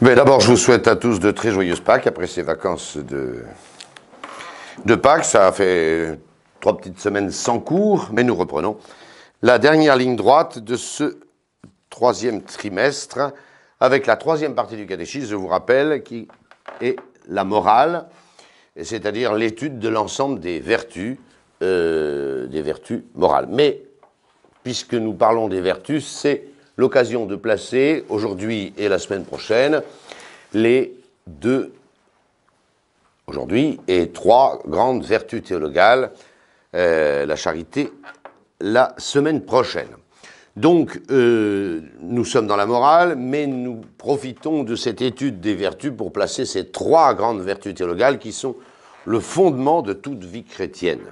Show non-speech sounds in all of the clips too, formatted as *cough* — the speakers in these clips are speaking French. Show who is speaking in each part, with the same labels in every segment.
Speaker 1: Mais d'abord, je vous souhaite à tous de très joyeuses Pâques après ces vacances de, de Pâques. Ça a fait trois petites semaines sans cours, mais nous reprenons la dernière ligne droite de ce troisième trimestre avec la troisième partie du catéchisme, je vous rappelle, qui est la morale, c'est-à-dire l'étude de l'ensemble des vertus, euh, des vertus morales. Mais puisque nous parlons des vertus, c'est l'occasion de placer aujourd'hui et la semaine prochaine les deux, aujourd'hui, et trois grandes vertus théologales, euh, la charité, la semaine prochaine. Donc, euh, nous sommes dans la morale, mais nous profitons de cette étude des vertus pour placer ces trois grandes vertus théologales qui sont le fondement de toute vie chrétienne,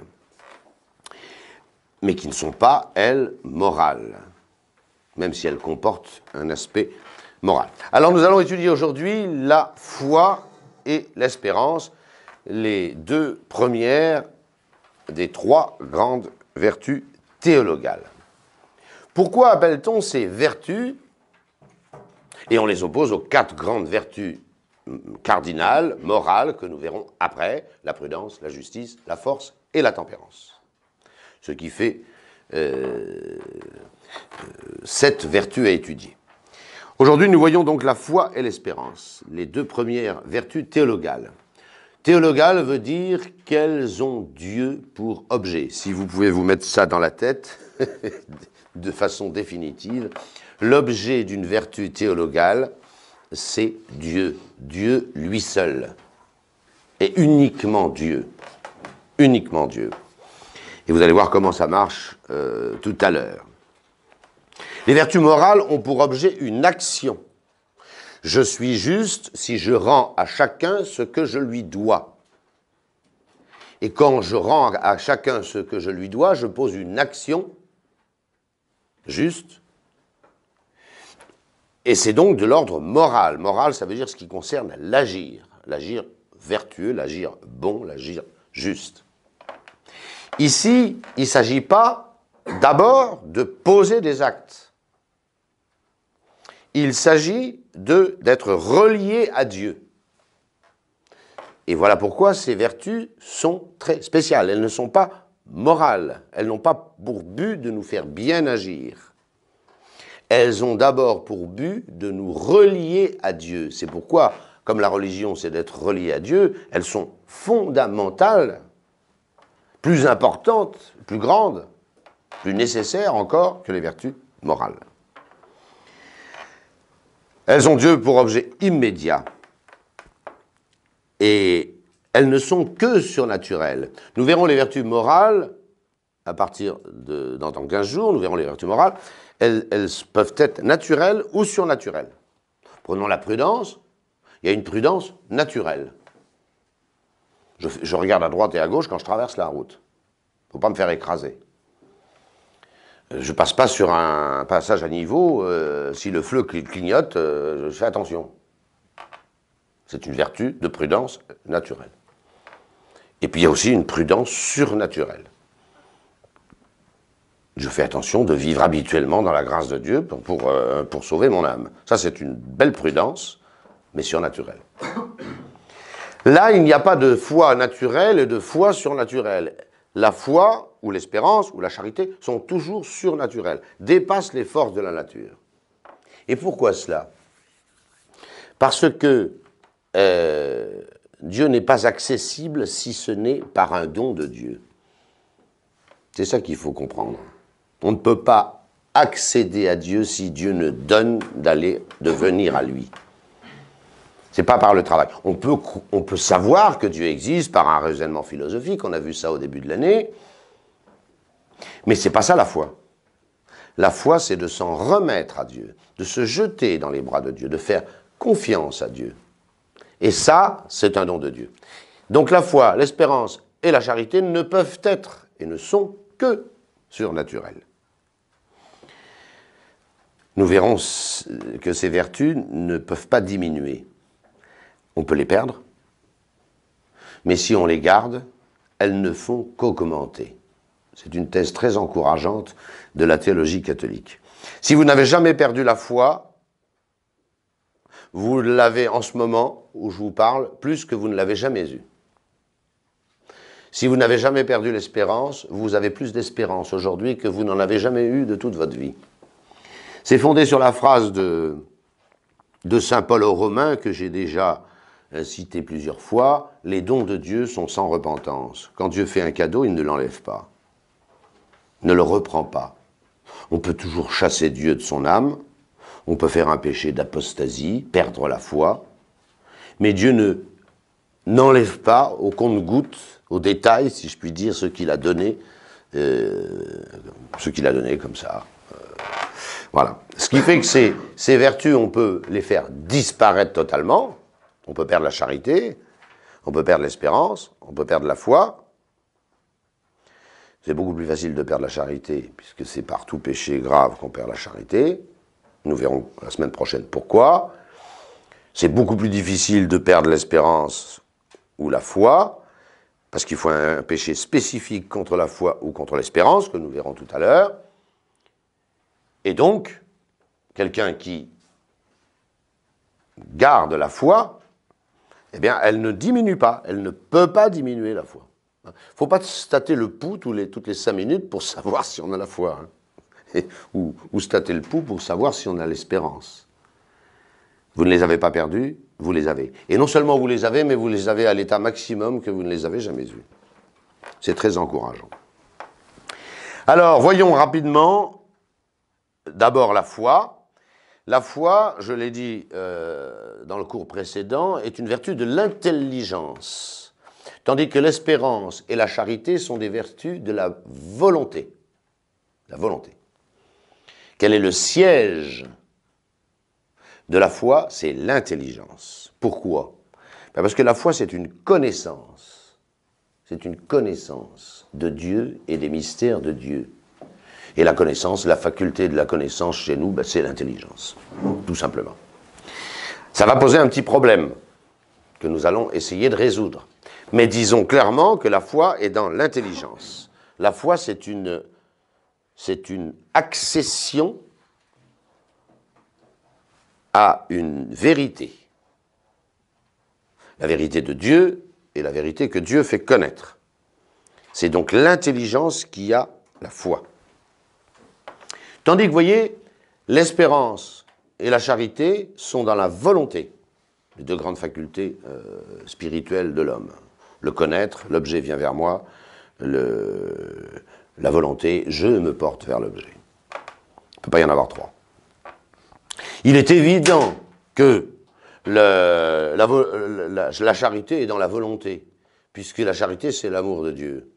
Speaker 1: mais qui ne sont pas, elles, morales même si elle comporte un aspect moral. Alors nous allons étudier aujourd'hui la foi et l'espérance, les deux premières des trois grandes vertus théologales. Pourquoi appelle-t-on ces vertus et on les oppose aux quatre grandes vertus hum, cardinales, morales, que nous verrons après, la prudence, la justice, la force et la tempérance. Ce qui fait euh, euh, cette vertu à étudier. Aujourd'hui, nous voyons donc la foi et l'espérance, les deux premières vertus théologales. Théologale veut dire qu'elles ont Dieu pour objet. Si vous pouvez vous mettre ça dans la tête *laughs* de façon définitive, l'objet d'une vertu théologale, c'est Dieu. Dieu lui seul. Et uniquement Dieu. Uniquement Dieu. Et vous allez voir comment ça marche euh, tout à l'heure. Les vertus morales ont pour objet une action. Je suis juste si je rends à chacun ce que je lui dois. Et quand je rends à chacun ce que je lui dois, je pose une action juste. Et c'est donc de l'ordre moral. Moral, ça veut dire ce qui concerne l'agir. L'agir vertueux, l'agir bon, l'agir juste. Ici, il ne s'agit pas d'abord de poser des actes. Il s'agit de d'être relié à Dieu. Et voilà pourquoi ces vertus sont très spéciales. Elles ne sont pas morales. Elles n'ont pas pour but de nous faire bien agir. Elles ont d'abord pour but de nous relier à Dieu. C'est pourquoi, comme la religion, c'est d'être relié à Dieu, elles sont fondamentales, plus importantes, plus grandes, plus nécessaires encore que les vertus morales. Elles ont Dieu pour objet immédiat. Et elles ne sont que surnaturelles. Nous verrons les vertus morales à partir de dans, 15 jours, nous verrons les vertus morales. Elles, peuvent être naturelles ou surnaturelles. Prenons la prudence. Il y a une prudence naturelle. Je, je regarde à droite et à gauche quand je traverse la route. Il ne faut pas me faire écraser je passe pas sur un passage à niveau, euh, si le feu clignote, euh, je fais attention. C'est une vertu de prudence naturelle. Et puis il y a aussi une prudence surnaturelle. Je fais attention de vivre habituellement dans la grâce de Dieu pour, pour euh, sauver mon âme. Ça, c'est une belle prudence, mais surnaturelle. Là, il n'y a pas de foi naturelle et de foi surnaturelle. La foi, ou l'espérance ou la charité sont toujours surnaturelles, dépassent les forces de la nature. Et pourquoi cela Parce que euh, Dieu n'est pas accessible si ce n'est par un don de Dieu. C'est ça qu'il faut comprendre. On ne peut pas accéder à Dieu si Dieu ne donne d'aller, de venir à lui. Ce n'est pas par le travail. On peut, on peut savoir que Dieu existe par un raisonnement philosophique, on a vu ça au début de l'année. Mais ce n'est pas ça la foi. La foi, c'est de s'en remettre à Dieu, de se jeter dans les bras de Dieu, de faire confiance à Dieu. Et ça, c'est un don de Dieu. Donc la foi, l'espérance et la charité ne peuvent être et ne sont que surnaturelles. Nous verrons que ces vertus ne peuvent pas diminuer. On peut les perdre, mais si on les garde, elles ne font qu'augmenter. C'est une thèse très encourageante de la théologie catholique. Si vous n'avez jamais perdu la foi, vous l'avez en ce moment où je vous parle plus que vous ne l'avez jamais eu. Si vous n'avez jamais perdu l'espérance, vous avez plus d'espérance aujourd'hui que vous n'en avez jamais eu de toute votre vie. C'est fondé sur la phrase de, de Saint Paul aux Romains que j'ai déjà euh, cité plusieurs fois, les dons de Dieu sont sans repentance. Quand Dieu fait un cadeau, il ne l'enlève pas ne le reprend pas. On peut toujours chasser Dieu de son âme, on peut faire un péché d'apostasie, perdre la foi, mais Dieu ne n'enlève pas au compte-goutte, au détail, si je puis dire, ce qu'il a donné, euh, ce qu'il a donné comme ça. Euh, voilà. Ce qui fait que ces, ces vertus, on peut les faire disparaître totalement, on peut perdre la charité, on peut perdre l'espérance, on peut perdre la foi, c'est beaucoup plus facile de perdre la charité, puisque c'est par tout péché grave qu'on perd la charité. Nous verrons la semaine prochaine pourquoi. C'est beaucoup plus difficile de perdre l'espérance ou la foi, parce qu'il faut un péché spécifique contre la foi ou contre l'espérance, que nous verrons tout à l'heure. Et donc, quelqu'un qui garde la foi, eh bien, elle ne diminue pas, elle ne peut pas diminuer la foi. Il ne faut pas stater le pouls les, toutes les cinq minutes pour savoir si on a la foi. Hein. ou, ou stater le pouls pour savoir si on a l'espérance. Vous ne les avez pas perdus, vous les avez. Et non seulement vous les avez, mais vous les avez à l'état maximum que vous ne les avez jamais eus. C'est très encourageant. Alors, voyons rapidement d'abord la foi. La foi, je l'ai dit euh, dans le cours précédent, est une vertu de l'intelligence. Tandis que l'espérance et la charité sont des vertus de la volonté. La volonté. Quel est le siège de la foi C'est l'intelligence. Pourquoi ben Parce que la foi, c'est une connaissance. C'est une connaissance de Dieu et des mystères de Dieu. Et la connaissance, la faculté de la connaissance chez nous, ben c'est l'intelligence, tout simplement. Ça va poser un petit problème que nous allons essayer de résoudre. Mais disons clairement que la foi est dans l'intelligence. La foi, c'est une, c'est une accession à une vérité. La vérité de Dieu et la vérité que Dieu fait connaître. C'est donc l'intelligence qui a la foi. Tandis que, vous voyez, l'espérance et la charité sont dans la volonté, les deux grandes facultés euh, spirituelles de l'homme le connaître, l'objet vient vers moi, la volonté, je me porte vers l'objet. Il ne peut pas y en avoir trois. Il est évident que la, la, charité est dans la volonté, puisque la charité, c'est l'amour de Dieu.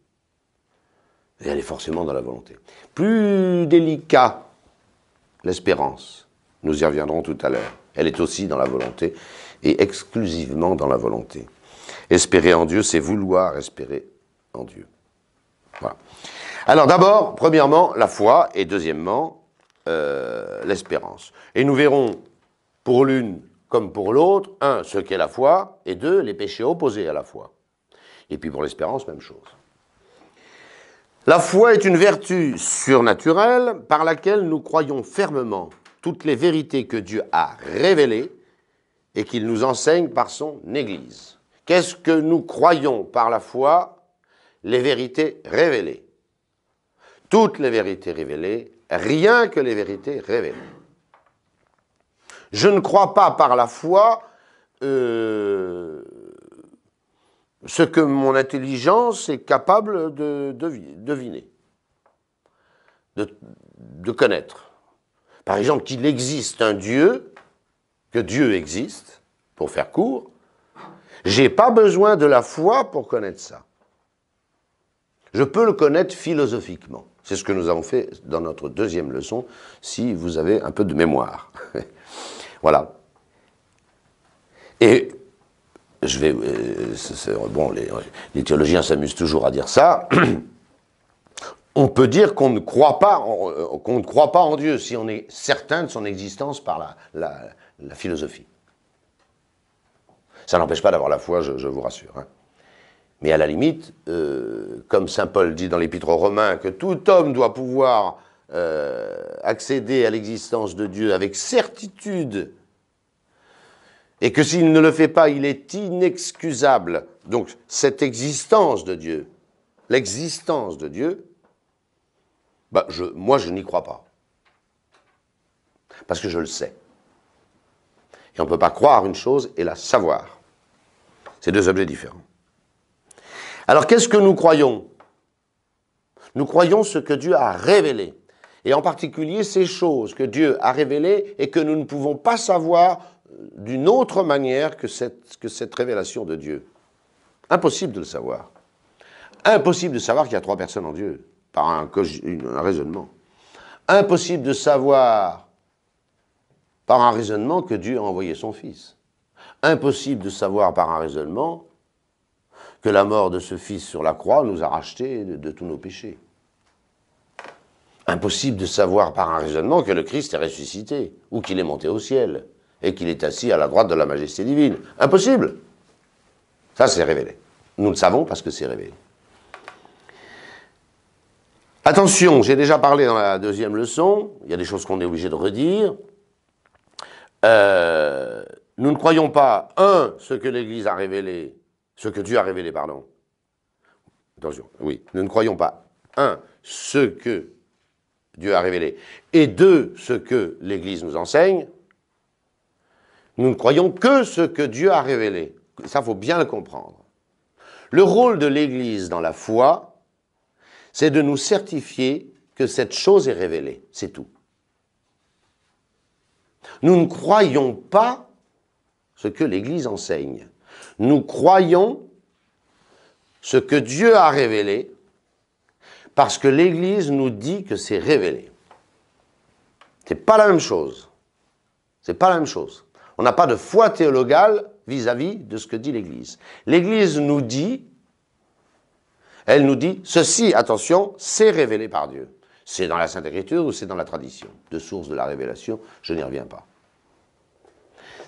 Speaker 1: Et elle est forcément dans la volonté. Plus délicat, l'espérance. Nous y reviendrons tout à l'heure. Elle est aussi dans la volonté, et exclusivement dans la volonté. Espérer en Dieu, c'est vouloir espérer en Dieu. Alors d'abord, premièrement, la foi et deuxièmement, euh, l'espérance. Et nous verrons pour l'une comme pour l'autre, un, ce qu'est la foi, et deux, les péchés opposés à la foi. Et puis pour l'espérance, même chose. La foi est une vertu surnaturelle par laquelle nous croyons fermement toutes les vérités que Dieu a révélées et qu'il nous enseigne par son Église. Qu'est-ce que nous croyons par la foi Les vérités révélées. Toutes les vérités révélées, rien que les vérités révélées. Je ne crois pas par la foi euh, ce que mon intelligence est capable de, deviner, de connaître. Par exemple, qu'il existe un Dieu, que Dieu existe, pour faire court, j'ai pas besoin de la foi pour connaître ça. Je peux le connaître philosophiquement. C'est ce que nous avons fait dans notre deuxième leçon, si vous avez un peu de mémoire. *laughs* voilà. Et je vais. Euh, bon, les, théologiens s'amusent toujours à dire ça. *clears throat* on peut dire qu'on ne croit pas, euh, qu'on ne croit pas en Dieu si on est certain de son existence par la philosophie. Ça n'empêche pas d'avoir la foi, je, vous rassure. Hein. Mais à la limite, euh, comme saint Paul dit dans l'Épître aux Romains, que tout homme doit pouvoir euh, accéder à l'existence de Dieu avec certitude, et que s'il ne le fait pas, il est inexcusable. Donc cette existence de Dieu, l'existence de Dieu, bah, moi je n'y crois pas. Parce que je le sais. Et on ne peut pas croire une chose et la savoir. C'est deux objets différents. Alors qu'est-ce que nous croyons Nous croyons ce que Dieu a révélé, et en particulier ces choses que Dieu a révélées et que nous ne pouvons pas savoir euh, d'une autre manière que cette, que cette révélation de Dieu. Impossible de le savoir. Impossible de savoir qu'il y a trois personnes en Dieu, par un raisonnement. Impossible de savoir, par un raisonnement, que Dieu a envoyé son Fils. Impossible de savoir par un raisonnement que la mort de ce Fils sur la croix nous a rachetés de, tous nos péchés. Impossible de savoir par un raisonnement que le Christ est ressuscité, ou qu'il est monté au ciel, et qu'il est assis à la droite de la majesté divine. Impossible Ça, c'est révélé. Nous le savons parce que c'est révélé. Attention, j'ai déjà parlé dans la deuxième leçon, il y a des choses qu'on est obligé de redire. Euh, nous ne croyons pas, un, ce que l'Église a révélé, ce que Dieu a révélé, pardon. Attention, oui, nous ne croyons pas, un, ce que Dieu a révélé, et deux, ce que l'Église nous enseigne. Nous ne croyons que ce que Dieu a révélé. Ça, faut bien le comprendre. Le rôle de l'Église dans la foi, c'est de nous certifier que cette chose est révélée, c'est tout. Nous ne croyons pas ce que l'Église enseigne. Nous croyons ce que Dieu a révélé parce que l'Église nous dit que c'est révélé. C'est pas la même chose. C'est pas la même chose. On n'a pas de foi théologale vis-à-vis -vis de ce que dit l'Église. L'Église nous dit, elle nous dit, ceci, attention, c'est révélé par Dieu. C'est dans la Sainte Écriture ou c'est dans la tradition, de source de la révélation, je n'y reviens pas.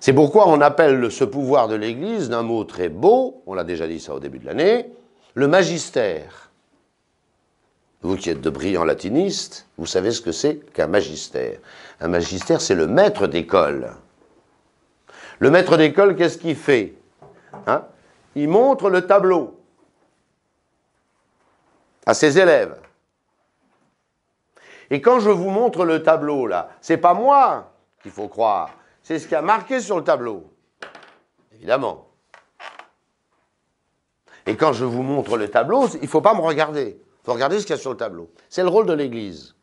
Speaker 1: C'est pourquoi on appelle ce pouvoir de l'Église, d'un mot très beau, on l'a déjà dit ça au début de l'année, le magistère. Vous qui êtes de brillants latinistes, vous savez ce que c'est qu'un magistère. Un magistère, c'est le maître d'école. Le maître d'école, qu'est-ce qu'il fait hein Il montre le tableau à ses élèves. Et quand je vous montre le tableau, là, c'est pas moi qu'il faut croire, c'est ce qui a marqué sur le tableau. Évidemment. Et quand je vous montre le tableau, il ne faut pas me regarder. Il faut regarder ce qu'il y a sur le tableau. C'est le rôle de l'Église.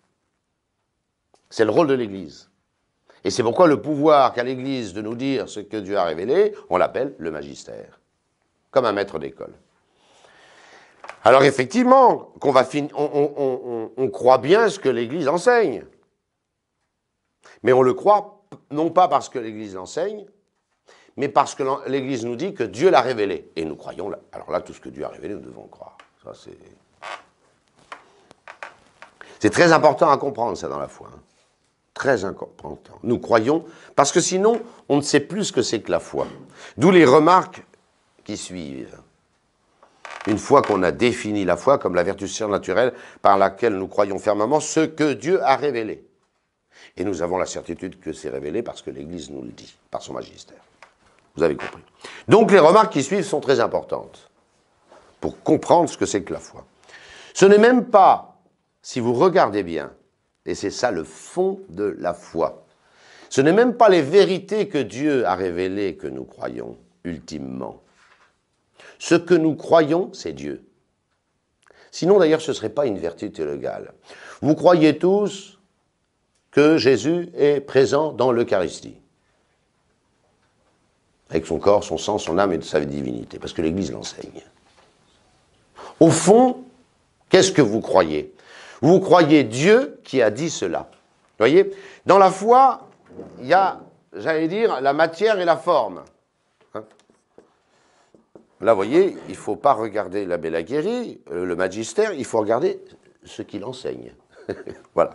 Speaker 1: C'est le rôle de l'Église. Et c'est pourquoi le pouvoir qu'a l'Église de nous dire ce que Dieu a révélé, on l'appelle le magistère, comme un maître d'école. Alors effectivement, qu'on va on, on croit bien ce que l'Église enseigne, mais on le croit non pas parce que l'Église l'enseigne, mais parce que l'Église nous dit que Dieu l'a révélé. Et nous croyons, là. alors là, tout ce que Dieu a révélé, nous devons croire. Ça, c'est... très important à comprendre, ça, dans la foi. Hein. Très important. Nous croyons, parce que sinon, on ne sait plus ce que c'est que la foi. D'où les remarques qui suivent. Une fois qu'on a défini la foi comme la vertu surnaturelle par laquelle nous croyons fermement ce que Dieu a révélé. Et nous avons la certitude que c'est révélé parce que l'Église nous le dit, par son magistère. Vous avez compris. Donc les remarques qui suivent sont très importantes pour comprendre ce que c'est que la foi. Ce n'est même pas, si vous regardez bien, et c'est ça le fond de la foi, ce n'est même pas les vérités que Dieu a révélées que nous croyons ultimement. Ce que nous croyons, c'est Dieu. Sinon d'ailleurs, ce ne serait pas une vertu théologale. Vous croyez tous que Jésus est présent dans l'Eucharistie. Avec son corps, son sang, son âme et sa divinité, parce que l'Église l'enseigne. Au fond, qu'est-ce que vous croyez Vous croyez Dieu qui a dit cela. Vous voyez Dans la foi, il y a, j'allais dire, la matière et la forme. Hein Là, vous voyez, il ne faut pas regarder l'abbé Laguérie, euh, le magistère, il faut regarder ce qu'il enseigne. *laughs* voilà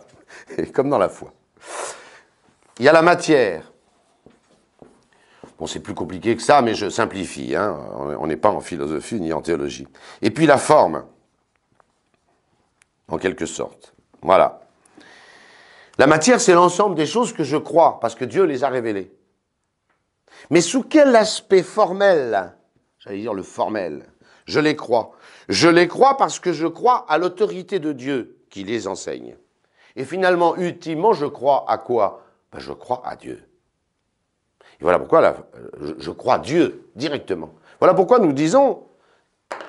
Speaker 1: comme dans la foi. Il y a la matière. Bon, c'est plus compliqué que ça, mais je simplifie. Hein. On n'est pas en philosophie ni en théologie. Et puis la forme, en quelque sorte. Voilà. La matière, c'est l'ensemble des choses que je crois, parce que Dieu les a révélées. Mais sous quel aspect formel J'allais dire le formel. Je les crois. Je les crois parce que je crois à l'autorité de Dieu qui les enseigne. Et finalement, ultimement, je crois à quoi ben, Je crois à Dieu. Et voilà pourquoi euh, je, crois Dieu directement. Voilà pourquoi nous disons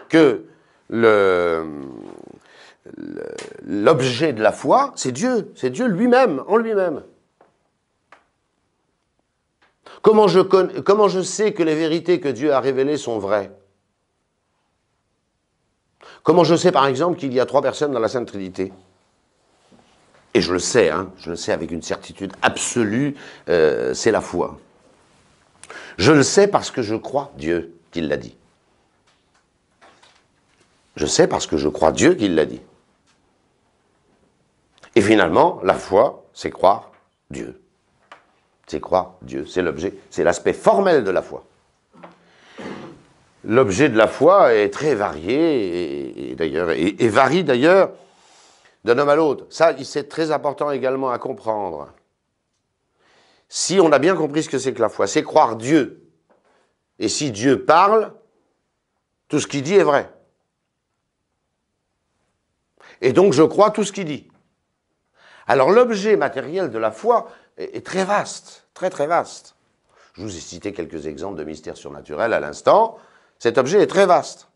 Speaker 1: que l'objet de la foi, c'est Dieu, c'est Dieu lui-même, en lui-même. comment je sais que les vérités que Dieu a révélées sont vraies Comment je sais par exemple qu'il y a trois personnes dans la Sainte Trinité et je le sais, hein, je le sais avec une certitude absolue, euh, c'est la foi. Je le sais parce que je crois Dieu qu'il l'a dit. Je sais parce que je crois Dieu qu'il l'a dit. Et finalement, la foi, c'est croire Dieu. C'est croire Dieu, c'est l'objet, c'est l'aspect formel de la foi. L'objet de la foi est très varié, et, d'ailleurs, et varie d'ailleurs d'un homme à l'autre. Ça, c'est très important également à comprendre. Si on a bien compris ce que c'est que la foi, c'est croire Dieu. Et si Dieu parle, tout ce qu'il dit est vrai. Et donc je crois tout ce qu'il dit. Alors l'objet matériel de la foi est, très vaste, très très vaste. Je vous ai cité quelques exemples de mystères surnaturels à l'instant. Cet objet est très vaste.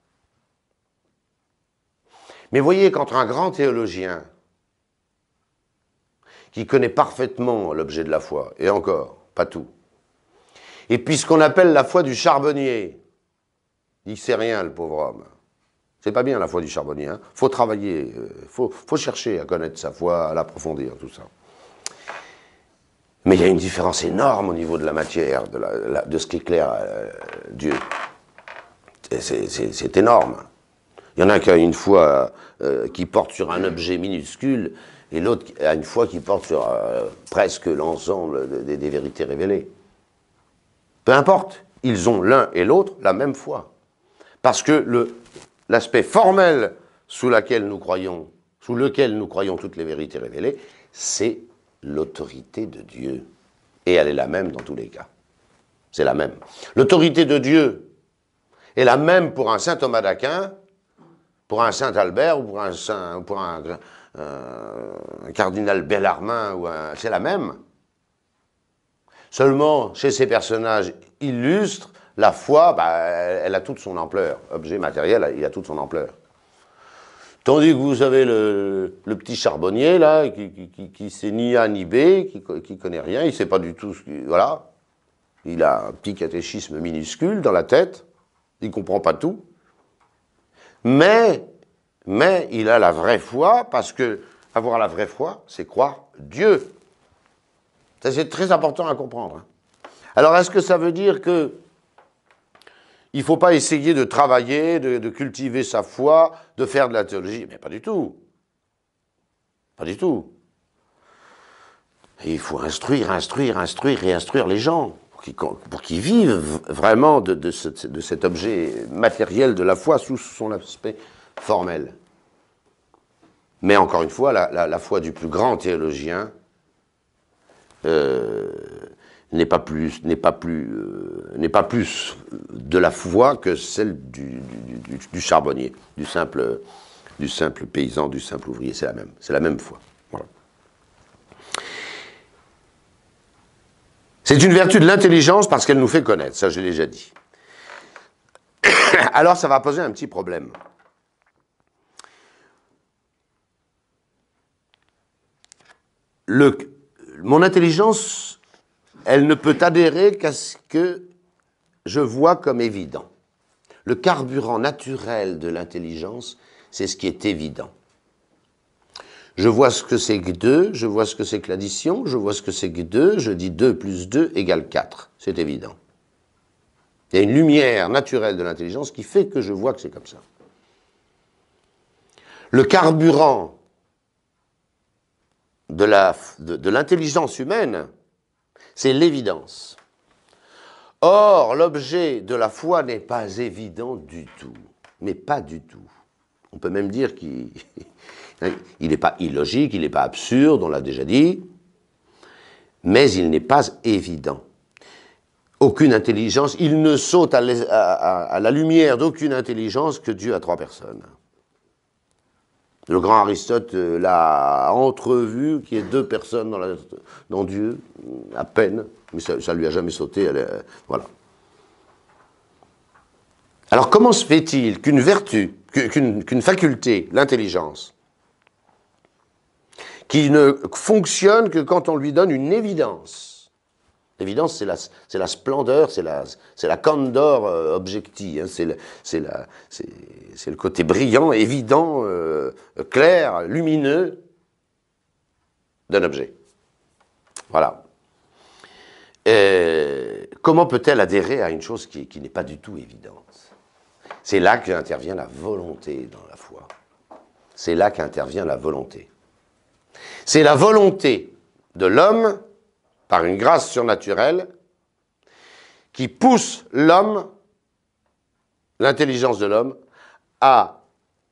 Speaker 1: Mais voyez, qu'entre un grand théologien qui connaît parfaitement l'objet de la foi, et encore, pas tout, et puis ce qu'on appelle la foi du charbonnier, il sait rien, le pauvre homme. C'est pas bien la foi du charbonnier. Hein. Faut travailler, euh, faut, chercher à connaître sa foi, à l'approfondir, tout ça. Mais il y a une différence énorme au niveau de la matière, de, de ce qu'éclaire éclaire euh, Dieu. C'est énorme. Il y en a qui a une foi euh, qui porte sur un objet minuscule et l'autre a une foi qui porte sur euh, presque l'ensemble des vérités révélées. Peu importe, ils ont l'un et l'autre la même foi. Parce que l'aspect formel sous, laquelle nous croyons, sous lequel nous croyons toutes les vérités révélées, c'est l'autorité de Dieu. Et elle est la même dans tous les cas. C'est la même. L'autorité de Dieu est la même pour un saint Thomas d'Aquin pour un Saint-Albert ou pour un, Saint, pour euh, un, cardinal Bellarmin, ou c'est la même. Seulement, chez ces personnages illustres, la foi, bah, elle a toute son ampleur. Objet matériel, il a toute son ampleur. Tandis que vous avez le, petit charbonnier, là, qui, qui, sait ni A ni B, qui, qui connaît rien, il sait pas du tout ce qu'il... Voilà. Il a un petit catéchisme minuscule dans la tête, il comprend pas tout. Mais, mais il a la vraie foi parce que avoir la vraie foi, c'est croire Dieu. c'est très important à comprendre. Hein. Alors, est-ce que ça veut dire que il ne faut pas essayer de travailler, de, cultiver sa foi, de faire de la théologie Mais pas du tout. Pas du tout. il faut instruire, instruire, instruire et instruire les gens pour qu'ils vivent vraiment de, cet objet matériel de la foi sous son aspect formel. Mais encore une fois, la, foi du plus grand théologien euh, n'est pas plus, n'est pas plus, euh, n'est pas plus de la foi que celle du, charbonnier, du simple, du simple paysan, du simple ouvrier. C'est la même, c'est la même foi.
Speaker 2: C'est une vertu de l'intelligence
Speaker 1: parce qu'elle nous fait connaître, ça je l'ai déjà dit. *coughs* Alors ça va poser un petit problème. mon intelligence, elle ne peut adhérer qu'à ce que je vois comme évident. Le carburant naturel de l'intelligence, c'est ce qui est évident. Je vois ce que c'est que 2, je vois ce que c'est que l'addition, je vois ce que c'est que 2, je dis 2 plus 2 égale 4. C'est évident. Il y a une lumière naturelle de l'intelligence qui fait que je vois que c'est comme ça. Le carburant de l'intelligence humaine, c'est l'évidence. Or, l'objet de la foi n'est pas évident du tout, mais pas du tout. On peut même dire qu'il n'est *laughs* pas illogique, il n'est pas absurde, on l'a déjà dit, mais il n'est pas évident. Aucune intelligence, il ne saute à, la lumière d'aucune intelligence que Dieu à trois personnes. Le grand Aristote euh, l'a entrevu, qui est deux personnes dans, Dieu, à peine, mais ça, ne lui a jamais sauté. Euh, voilà. Alors comment se fait-il qu'une vertu, qu'une faculté, l'intelligence, qui ne fonctionne que quand on lui donne une évidence. L'évidence, c'est la, splendeur, c'est la, la candeur euh, objective, hein, c'est le, côté brillant, évident, euh, clair, lumineux d'un objet. Voilà. Euh, comment peut-elle adhérer à une chose qui n'est pas du tout évidente c'est là qu'intervient la volonté dans la foi. C'est là qu'intervient la volonté. C'est la volonté de l'homme, par une grâce surnaturelle, qui pousse l'homme, l'intelligence de l'homme, à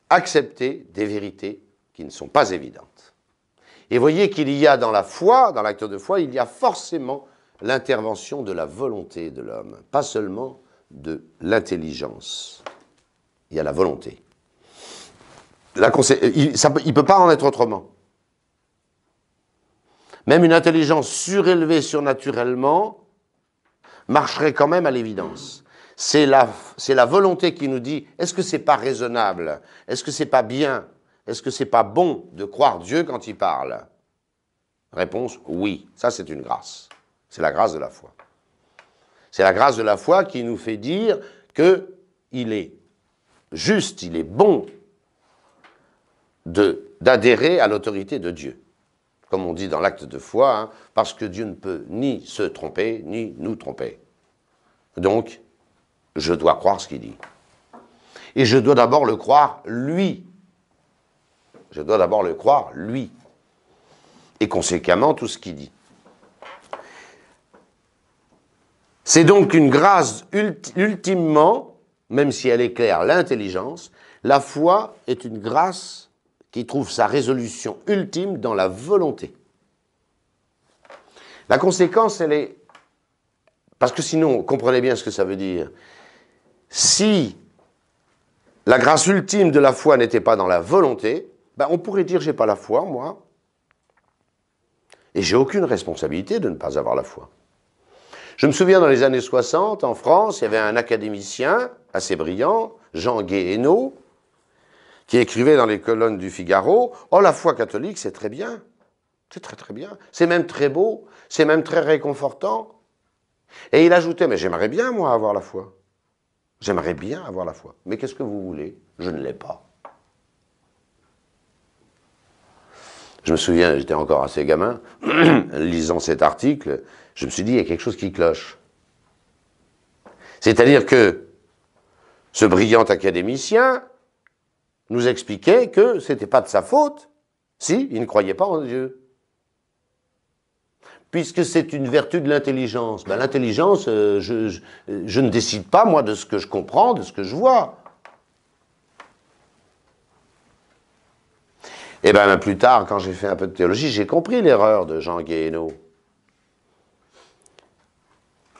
Speaker 1: accepter des vérités qui ne sont pas évidentes. Et voyez qu'il y a dans la foi, dans l'acte de foi, il y a forcément l'intervention de la volonté de l'homme, pas seulement de l'intelligence il y a la volonté. Euh, il ne peut pas en être autrement. Même une intelligence surélevée surnaturellement marcherait quand même à l'évidence. C'est la, la volonté qui nous dit est-ce que c'est pas raisonnable Est-ce que c'est pas bien Est-ce que c'est pas bon de croire Dieu quand il parle Réponse oui. Ça, c'est une grâce. C'est la grâce de la foi. C'est la grâce de la foi qui nous fait dire qu'il est juste, il est bon d'adhérer à l'autorité de Dieu, comme on dit dans l'acte de foi, hein, parce que Dieu ne peut ni se tromper, ni nous tromper. Donc, je dois croire ce qu'il dit. Et je dois d'abord le croire lui. Je dois d'abord le croire lui. Et conséquemment, tout ce qu'il dit. C'est donc une grâce ultimement même si elle éclaire l'intelligence, la foi est une grâce qui trouve sa résolution ultime dans la volonté. La conséquence, elle est... Parce que sinon, comprenez bien ce que ça veut dire. Si la grâce ultime de la foi n'était pas dans la volonté, ben on pourrait dire j'ai pas la foi, moi, et j'ai aucune responsabilité de ne pas avoir la foi. Je me souviens dans les années 60, en France, il y avait un académicien assez brillant, Jean Guéhenno, qui écrivait dans les colonnes du Figaro Oh, la foi catholique, c'est très bien. C'est très très bien. C'est même très beau. C'est même très réconfortant. Et il ajoutait Mais j'aimerais bien, moi, avoir la foi. J'aimerais bien avoir la foi. Mais qu'est-ce que vous voulez Je ne l'ai pas. Je me souviens, j'étais encore assez gamin, *clears throat* lisant cet article, je me suis dit, il y a quelque chose qui cloche. C'est-à-dire que ce brillant académicien nous expliquait que ce n'était pas de sa faute si il ne croyait pas en Dieu. Puisque c'est une vertu de l'intelligence. Ben, l'intelligence, euh, je, ne décide pas, moi, de ce que je comprends, de ce que je vois. Et eh bien, plus tard, quand j'ai fait un peu de théologie, j'ai compris l'erreur de Jean Guéhenno.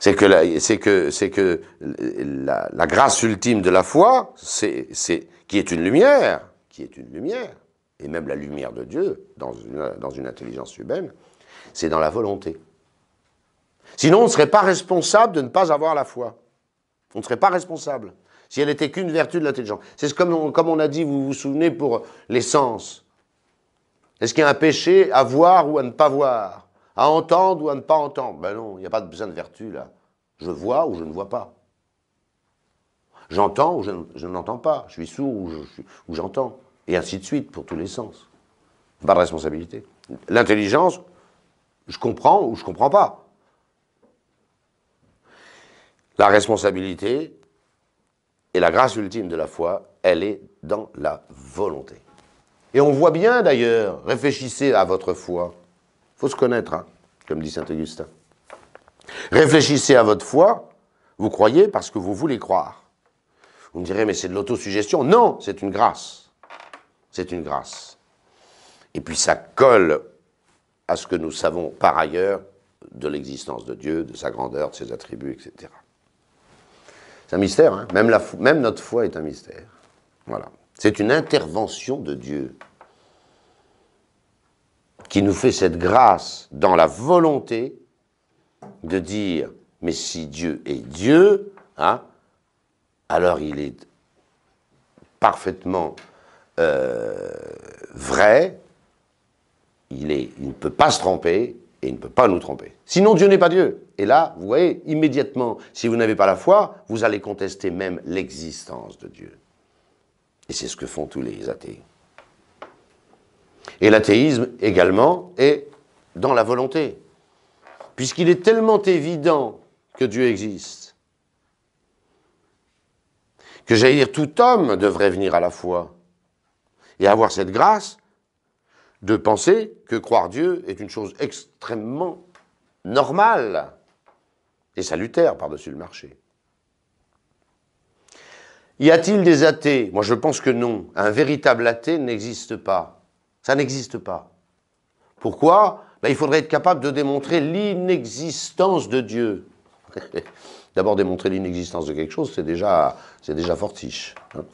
Speaker 1: C'est que, la, c'est que, c'est que la, grâce ultime de la foi, c'est, qui est une lumière, qui est une lumière, et même la lumière de Dieu dans une, dans une intelligence humaine, c'est dans la volonté. Sinon, on ne serait pas responsable de ne pas avoir la foi. On ne serait pas responsable si elle n'était qu'une vertu de l'intelligence. C'est comme on, comme on a dit, vous vous souvenez, pour les sens. Est-ce qu'il y a un péché à voir ou à ne pas voir À entendre ou à ne pas entendre Ben non, il n'y a pas besoin de vertu là. Je vois ou je ne vois pas. J'entends ou je, n'entends pas. Je suis sourd ou, j'entends. Et ainsi de suite pour tous les sens. Pas de responsabilité. L'intelligence, je comprends ou je ne comprends pas. La responsabilité et la grâce ultime de la foi, elle est dans la volonté. Et on voit bien d'ailleurs, réfléchissez à votre foi. Il faut se connaître, hein, comme dit Saint Augustin. Réfléchissez à votre foi, vous croyez parce que vous voulez croire. Vous me direz, mais c'est de l'autosuggestion. Non, c'est une grâce. C'est une grâce. Et puis ça colle à ce que nous savons par ailleurs de l'existence de Dieu, de sa grandeur, de ses attributs, etc. C'est un mystère, hein. même, même notre foi est un mystère. Voilà. C'est une intervention de Dieu qui nous fait cette grâce dans la volonté de dire, mais si Dieu est Dieu, hein, alors il est parfaitement euh, vrai, il, il ne peut pas se tromper et il ne peut pas nous tromper. Sinon, Dieu n'est pas Dieu. Et là, vous voyez, immédiatement, si vous n'avez pas la foi, vous allez contester même l'existence de Dieu. Et c'est ce que font tous les athées. Et l'athéisme également est dans la volonté puisqu'il est tellement évident que Dieu existe, que j'allais dire tout homme devrait venir à la foi et avoir cette grâce de penser que croire Dieu est une chose extrêmement normale et salutaire par-dessus le marché. Y a-t-il des athées Moi je pense que non. Un véritable athée n'existe pas. Ça n'existe pas. Pourquoi ben, il faudrait être capable de démontrer l'inexistence de Dieu. *laughs* D'abord, démontrer l'inexistence de quelque chose, c'est déjà, déjà fortiche. Il hein.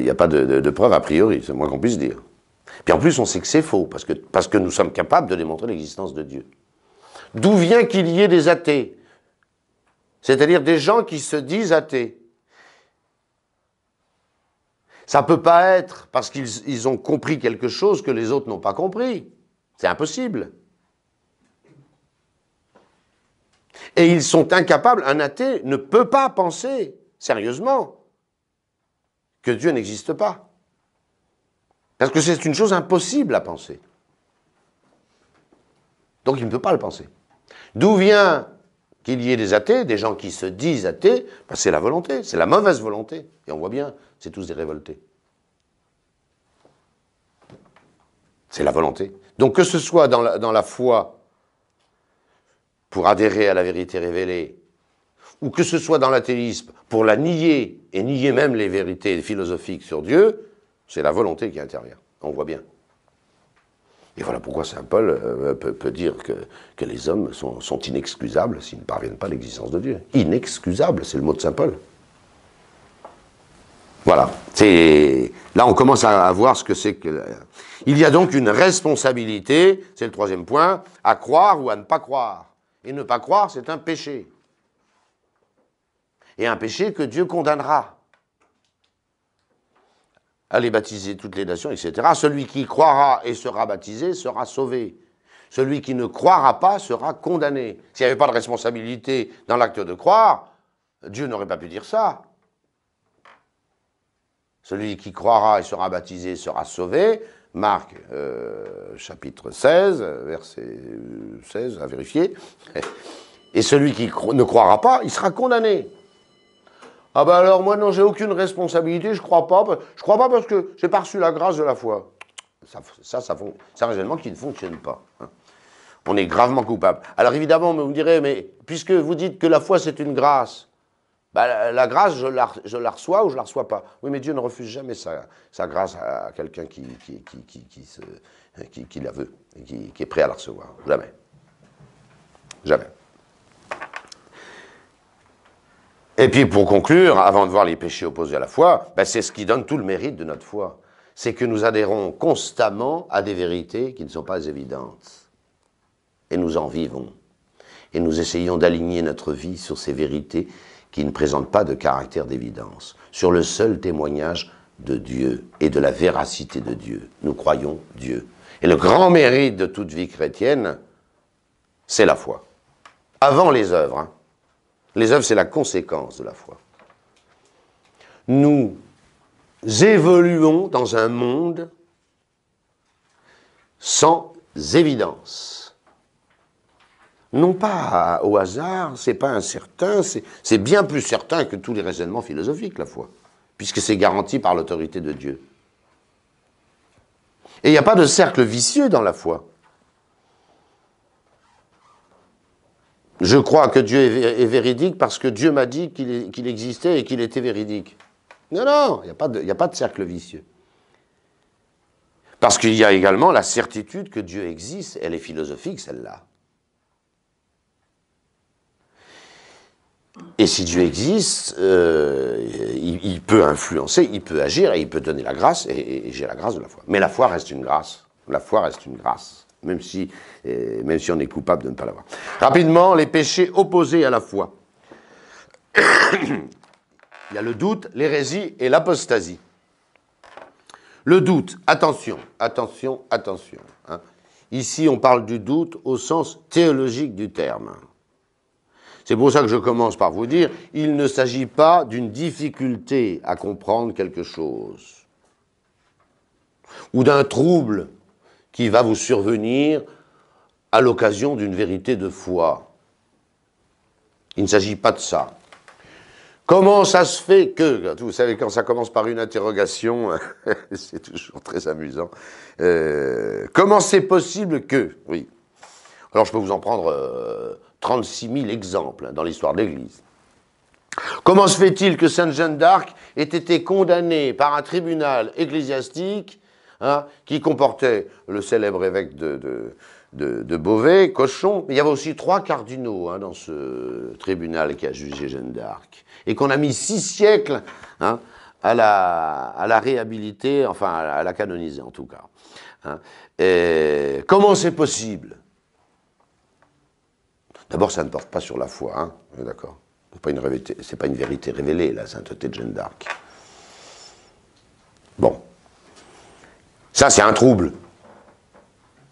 Speaker 1: n'y a pas de, preuve a priori, c'est moins qu'on puisse dire. Puis en plus, on sait que c'est faux, parce que, parce que nous sommes capables de démontrer l'existence de Dieu. D'où vient qu'il y ait des athées C'est-à-dire des gens qui se disent athées. Ça ne peut pas être parce qu'ils ont compris quelque chose que les autres n'ont pas compris. C'est impossible. Et ils sont incapables, un athée ne peut pas penser sérieusement que Dieu n'existe pas. Parce que c'est une chose impossible à penser. Donc il ne peut pas le penser. D'où vient qu'il y ait des athées, des gens qui se disent athées ben, C'est la volonté, c'est la mauvaise volonté. Et on voit bien, c'est tous des révoltés. C'est la volonté. Donc que ce soit dans la, dans la foi pour adhérer à la vérité révélée, ou que ce soit dans l'athéisme pour la nier et nier même les vérités philosophiques sur Dieu, c'est la volonté qui intervient. On voit bien. Et voilà pourquoi Saint Paul euh, peut, dire que, que les hommes sont, sont inexcusables s'ils ne parviennent pas à l'existence de Dieu. Inexcusable, c'est le mot de Saint Paul. Voilà. C'est là on commence à, voir ce que c'est que. Il y a donc une responsabilité, c'est le troisième point, à croire ou à ne pas croire. Et ne pas croire, c'est un péché. Et un péché que Dieu condamnera. Allez baptiser toutes les nations, etc. Celui qui croira et sera baptisé sera sauvé. Celui qui ne croira pas sera condamné. S'il n'y avait pas de responsabilité dans l'acte de croire, Dieu n'aurait pas pu dire ça. Celui qui croira et sera baptisé sera sauvé. Marc, euh, chapitre 16, verset 16, euh, à vérifier. *laughs* Et celui qui ne croira pas, il sera condamné. Ah ben alors moi non, j'ai aucune responsabilité, je crois pas. Je crois pas parce que j'ai pas reçu la grâce de la foi. Ça, ça, ça c'est un raisonnement qui ne fonctionne pas. Hein. On est gravement coupable. Alors évidemment, vous me direz, mais puisque vous dites que la foi c'est une grâce, bah, la grâce, je la, reçois ou je la reçois pas. Oui, mais Dieu ne refuse jamais sa, grâce à quelqu'un qui, qui, qui, la veut et qui, est prêt à la recevoir. Jamais. Jamais. Et puis pour conclure, avant de voir les péchés opposés à la foi, bah, c'est ce qui donne tout le mérite de notre foi. C'est que nous adhérons constamment à des vérités qui ne sont pas évidentes. Et nous en vivons. Et nous essayons d'aligner notre vie sur ces vérités qui ne présente pas de caractère d'évidence, sur le seul témoignage de Dieu et de la véracité de Dieu. Nous croyons Dieu. Et le grand mérite de toute vie chrétienne, c'est la foi. Avant les œuvres. Hein. Les œuvres, c'est la conséquence de la foi. Nous évoluons dans un monde sans évidence non pas au hasard, c'est pas incertain, c'est bien plus certain que tous les raisonnements philosophiques, la foi, puisque c'est garanti par l'autorité de Dieu. Et il n'y a pas de cercle vicieux dans la foi. Je crois que Dieu est, véridique parce que Dieu m'a dit qu'il existait et qu'il était véridique. Non, non, il n'y a, pas de cercle vicieux. Parce qu'il y a également la certitude que Dieu existe, elle est philosophique celle-là. Et si Dieu existe, euh, il, peut influencer, il peut agir et il peut donner la grâce, et, j'ai la grâce de la foi. Mais la foi reste une grâce. La foi reste une grâce, même si, euh, même si on est coupable de ne pas l'avoir. Rapidement, les péchés opposés à la foi. *coughs* il y a le doute, l'hérésie et l'apostasie. Le doute, attention, attention, attention. Hein. Ici, on parle du doute au sens théologique du terme. C'est pour ça que je commence par vous dire, il ne s'agit pas d'une difficulté à comprendre quelque chose, ou d'un trouble qui va vous survenir à l'occasion d'une vérité de foi. Il ne s'agit pas de ça. Comment ça se fait que, vous savez, quand ça commence par une interrogation, *laughs* c'est toujours très amusant. Euh, comment c'est possible que, oui. Alors je peux vous en prendre euh, 36 000 exemples hein, dans l'histoire de l'Église. Comment se fait-il que Sainte Jeanne d'Arc ait été condamnée par un tribunal ecclésiastique hein, qui comportait le célèbre évêque de, Beauvais, Cochon, il y avait aussi trois cardinaux hein, dans ce tribunal qui a jugé Jeanne d'Arc, et qu'on a mis six siècles à, la, réhabiliter, enfin à la canoniser en tout cas. comment c'est possible D'abord, ça ne porte pas sur la foi, hein d'accord Ce n'est pas une vérité révélée, la sainteté de Jeanne d'Arc. Bon. Ça, c'est un trouble.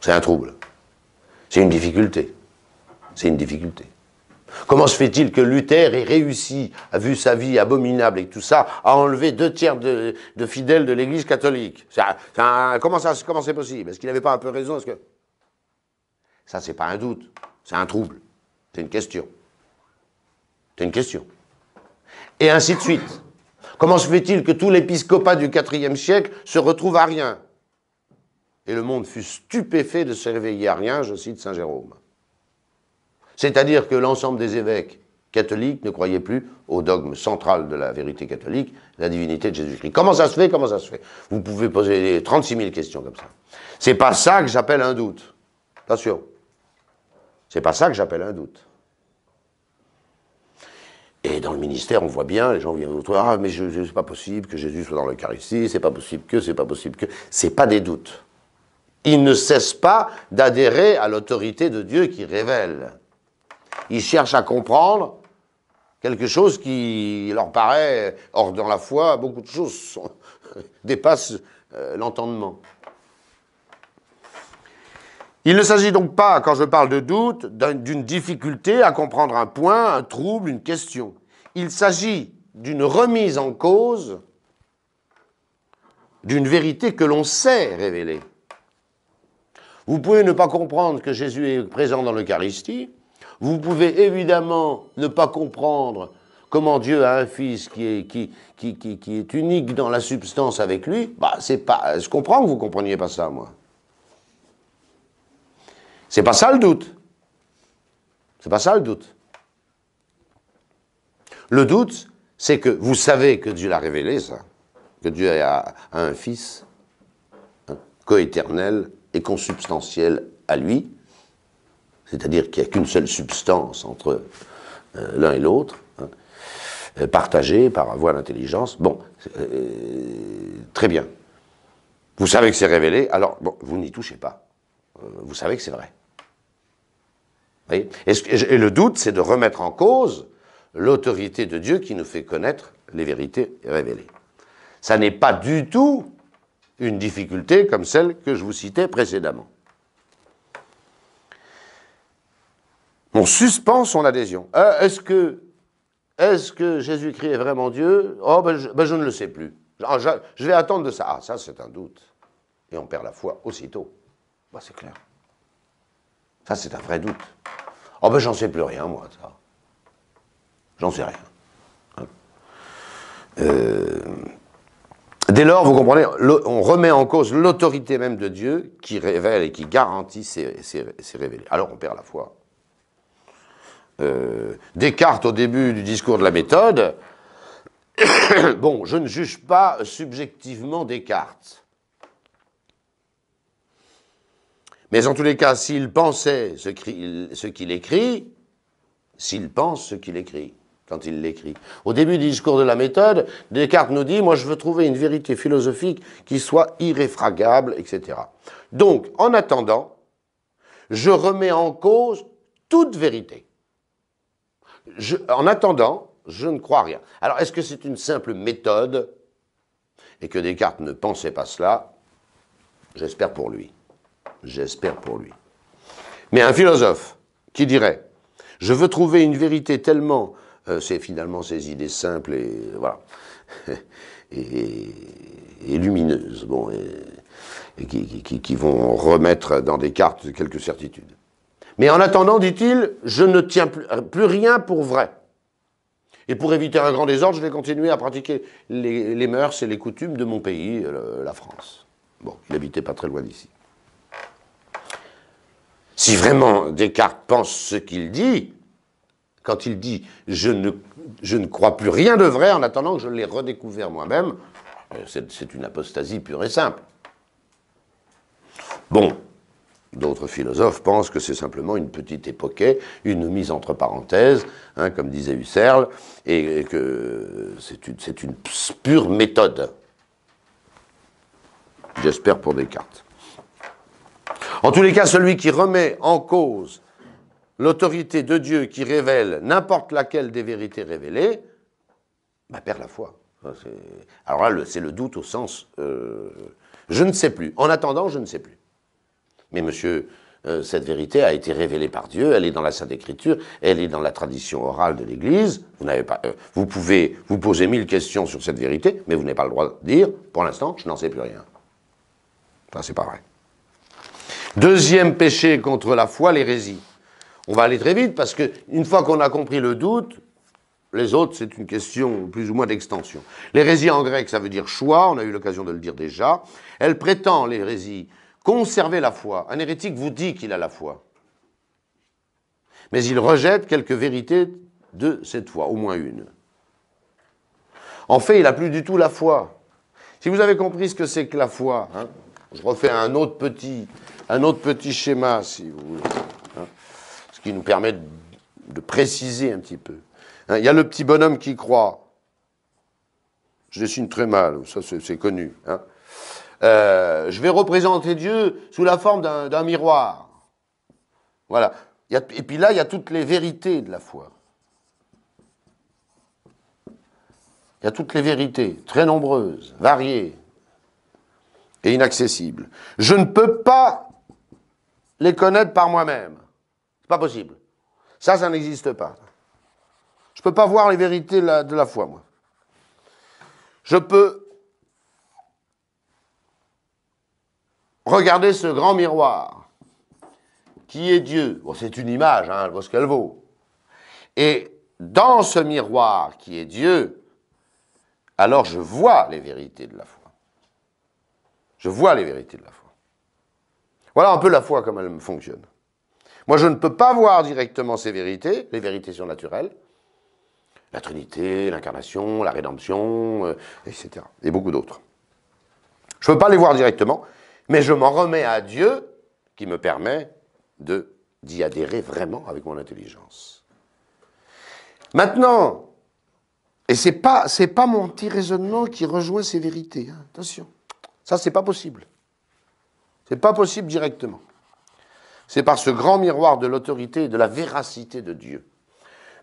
Speaker 1: C'est un trouble. C'est une difficulté. C'est une difficulté. Comment se fait-il que Luther ait réussi, a vu sa vie abominable et tout ça, à enlever deux tiers de, fidèles de l'Église catholique ça, ça, Comment c'est possible Est-ce qu'il n'avait pas un peu raison -ce que... Ça, c'est pas un doute, c'est un trouble. C'est une question. C'est une question. Et ainsi de suite. Comment se fait-il que tout l'épiscopat du IVe siècle se retrouve à rien Et le monde fut stupéfait de se réveiller à rien, je cite Saint Jérôme. C'est-à-dire que l'ensemble des évêques catholiques ne croyaient plus au dogme central de la vérité catholique, la divinité de Jésus-Christ. Comment ça se fait Comment ça se fait Vous pouvez poser 36 000 questions comme ça. C'est pas ça que j'appelle un doute. Attention. C'est pas ça que j'appelle un doute. Et dans le ministère, on voit bien, les gens viennent vous ah, mais c'est pas possible que Jésus soit dans l'Eucharistie, c'est pas possible que, c'est pas possible que. C'est pas des doutes. Ils ne cessent pas d'adhérer à l'autorité de Dieu qui révèle. Ils cherchent à comprendre quelque chose qui leur paraît, hors dans la foi, beaucoup de choses *laughs* dépassent euh, l'entendement. Il ne s'agit donc pas, quand je parle de doute, d'une difficulté à comprendre un point, un trouble, une question. Il s'agit d'une remise en cause d'une vérité que l'on sait révélée. Vous pouvez ne pas comprendre que Jésus est présent dans l'Eucharistie. Vous pouvez évidemment ne pas comprendre comment Dieu a un fils qui est, unique dans la substance avec lui. Bah, c'est pas, je comprends que vous ne compreniez pas ça, moi. C'est pas ça le doute. C'est pas ça le doute. Le doute, c'est que vous savez que Dieu l'a révélé, ça, que Dieu a, un fils coéternel et consubstantiel à lui, c'est-à-dire qu'il n'y a qu'une seule substance entre euh, l'un et l'autre, hein. euh, partagée par voie d'intelligence. Bon, euh, très bien. Vous savez que c'est révélé, alors bon, vous n'y touchez pas. vous savez que c'est vrai. Et, le doute, c'est de remettre en cause l'autorité de Dieu qui nous fait connaître les vérités révélées. Ça n'est pas du tout une difficulté comme celle que je vous citais précédemment. On suspend son adhésion. Euh, est-ce que, est que Jésus-Christ est vraiment Dieu Oh, ben, ben je, ne le sais plus. Ah, je, vais attendre de ça. Ah, ça, c'est un doute. Et on perd la foi aussitôt. Bah, c'est clair c'est un vrai doute. Oh ben j'en sais plus rien, moi, ça. J'en sais rien. Hein. Euh, dès lors, vous comprenez, on remet en cause l'autorité même de Dieu qui révèle et qui garantit ses, révélés. Alors on perd la foi. Euh, Descartes, au début du discours de la méthode, *coughs* bon, je ne juge pas subjectivement Descartes. Mais en tous les cas, s'il pensait ce qu'il écrit, s'il pense ce qu'il écrit, quand il l'écrit. Au début du discours de la méthode, Descartes nous dit, moi je veux trouver une vérité philosophique qui soit irréfragable, etc. Donc, en attendant, je remets en cause toute vérité. en attendant, je ne crois rien. Alors, est-ce que c'est une simple méthode et que Descartes ne pensait pas cela J'espère pour lui. J'espère pour lui. Mais un philosophe qui dirait Je veux trouver une vérité tellement. Euh, c'est finalement ces idées simples et. Voilà. *laughs* et, lumineuses, bon, et, qui, vont remettre dans des cartes quelques certitudes. Mais en attendant, dit-il, je ne tiens plus, euh, rien pour vrai. Et pour éviter un grand désordre, je vais continuer à pratiquer les, mœurs et les coutumes de mon pays, euh, la France. Bon, il n'habitait pas très loin d'ici. Si vraiment Descartes pense ce qu'il dit, quand il dit je ne, je ne crois plus rien de vrai en attendant que je l'ai redécouvert moi-même, euh, c'est une apostasie pure et simple. Bon, d'autres philosophes pensent que c'est simplement une petite époquée, une mise entre parenthèses, hein, comme disait Husserl, et, que c'est une, une pure méthode. J'espère pour Descartes. En tous les cas, celui qui remet en cause l'autorité de Dieu qui révèle n'importe laquelle des vérités révélées, bah, perd la foi. Alors là, c'est le doute au sens euh, je ne sais plus. En attendant, je ne sais plus. Mais monsieur, euh, cette vérité a été révélée par Dieu, elle est dans la Sainte Écriture, elle est dans la tradition orale de l'Église. Vous, pas, euh, vous pouvez vous poser mille questions sur cette vérité, mais vous n'avez pas le droit de dire, pour l'instant, je n'en sais plus rien. Enfin, c'est pas vrai. Deuxième péché contre la foi, l'hérésie. On va aller très vite parce qu'une fois qu'on a compris le doute, les autres, c'est une question plus ou moins d'extension. L'hérésie en grec, ça veut dire choix, on a eu l'occasion de le dire déjà. Elle prétend, l'hérésie, conserver la foi. Un hérétique vous dit qu'il a la foi. Mais il rejette quelques vérités de cette foi, au moins une. En fait, il n'a plus du tout la foi. Si vous avez compris ce que c'est que la foi, hein, je refais un autre petit un autre petit schéma, si vous voulez, hein, ce qui nous permet de, préciser un petit peu. Hein, il y a le petit bonhomme qui croit. Je dessine très mal, ça c'est connu. Hein. Euh, je vais représenter Dieu sous la forme d'un miroir. Voilà. et puis là, il y a toutes les vérités de la foi. Il y a toutes les vérités, très nombreuses, variées et inaccessibles. Je ne peux pas les connaître par moi-même. C'est pas possible. Ça, ça n'existe pas. Je peux pas voir les vérités de la foi, moi. Je peux regarder ce grand miroir qui est Dieu. Bon, c'est une image, hein, elle ce qu'elle vaut. Et dans ce miroir qui est Dieu, alors je vois les vérités de la foi. Je vois les vérités de la foi. Voilà un peu la foi comme elle fonctionne. Moi, je ne peux pas voir directement ces vérités, les vérités surnaturelles, la Trinité, l'incarnation, la rédemption, euh, etc. Et beaucoup d'autres. Je ne peux pas les voir directement, mais je m'en remets à Dieu qui me permet de d'y adhérer vraiment avec mon intelligence. Maintenant, et c'est pas c'est pas mon petit raisonnement qui rejoint ces vérités. Hein. attention, ça n'est pas possible. C'est pas possible directement. C'est par ce grand miroir de l'autorité et de la véracité de Dieu.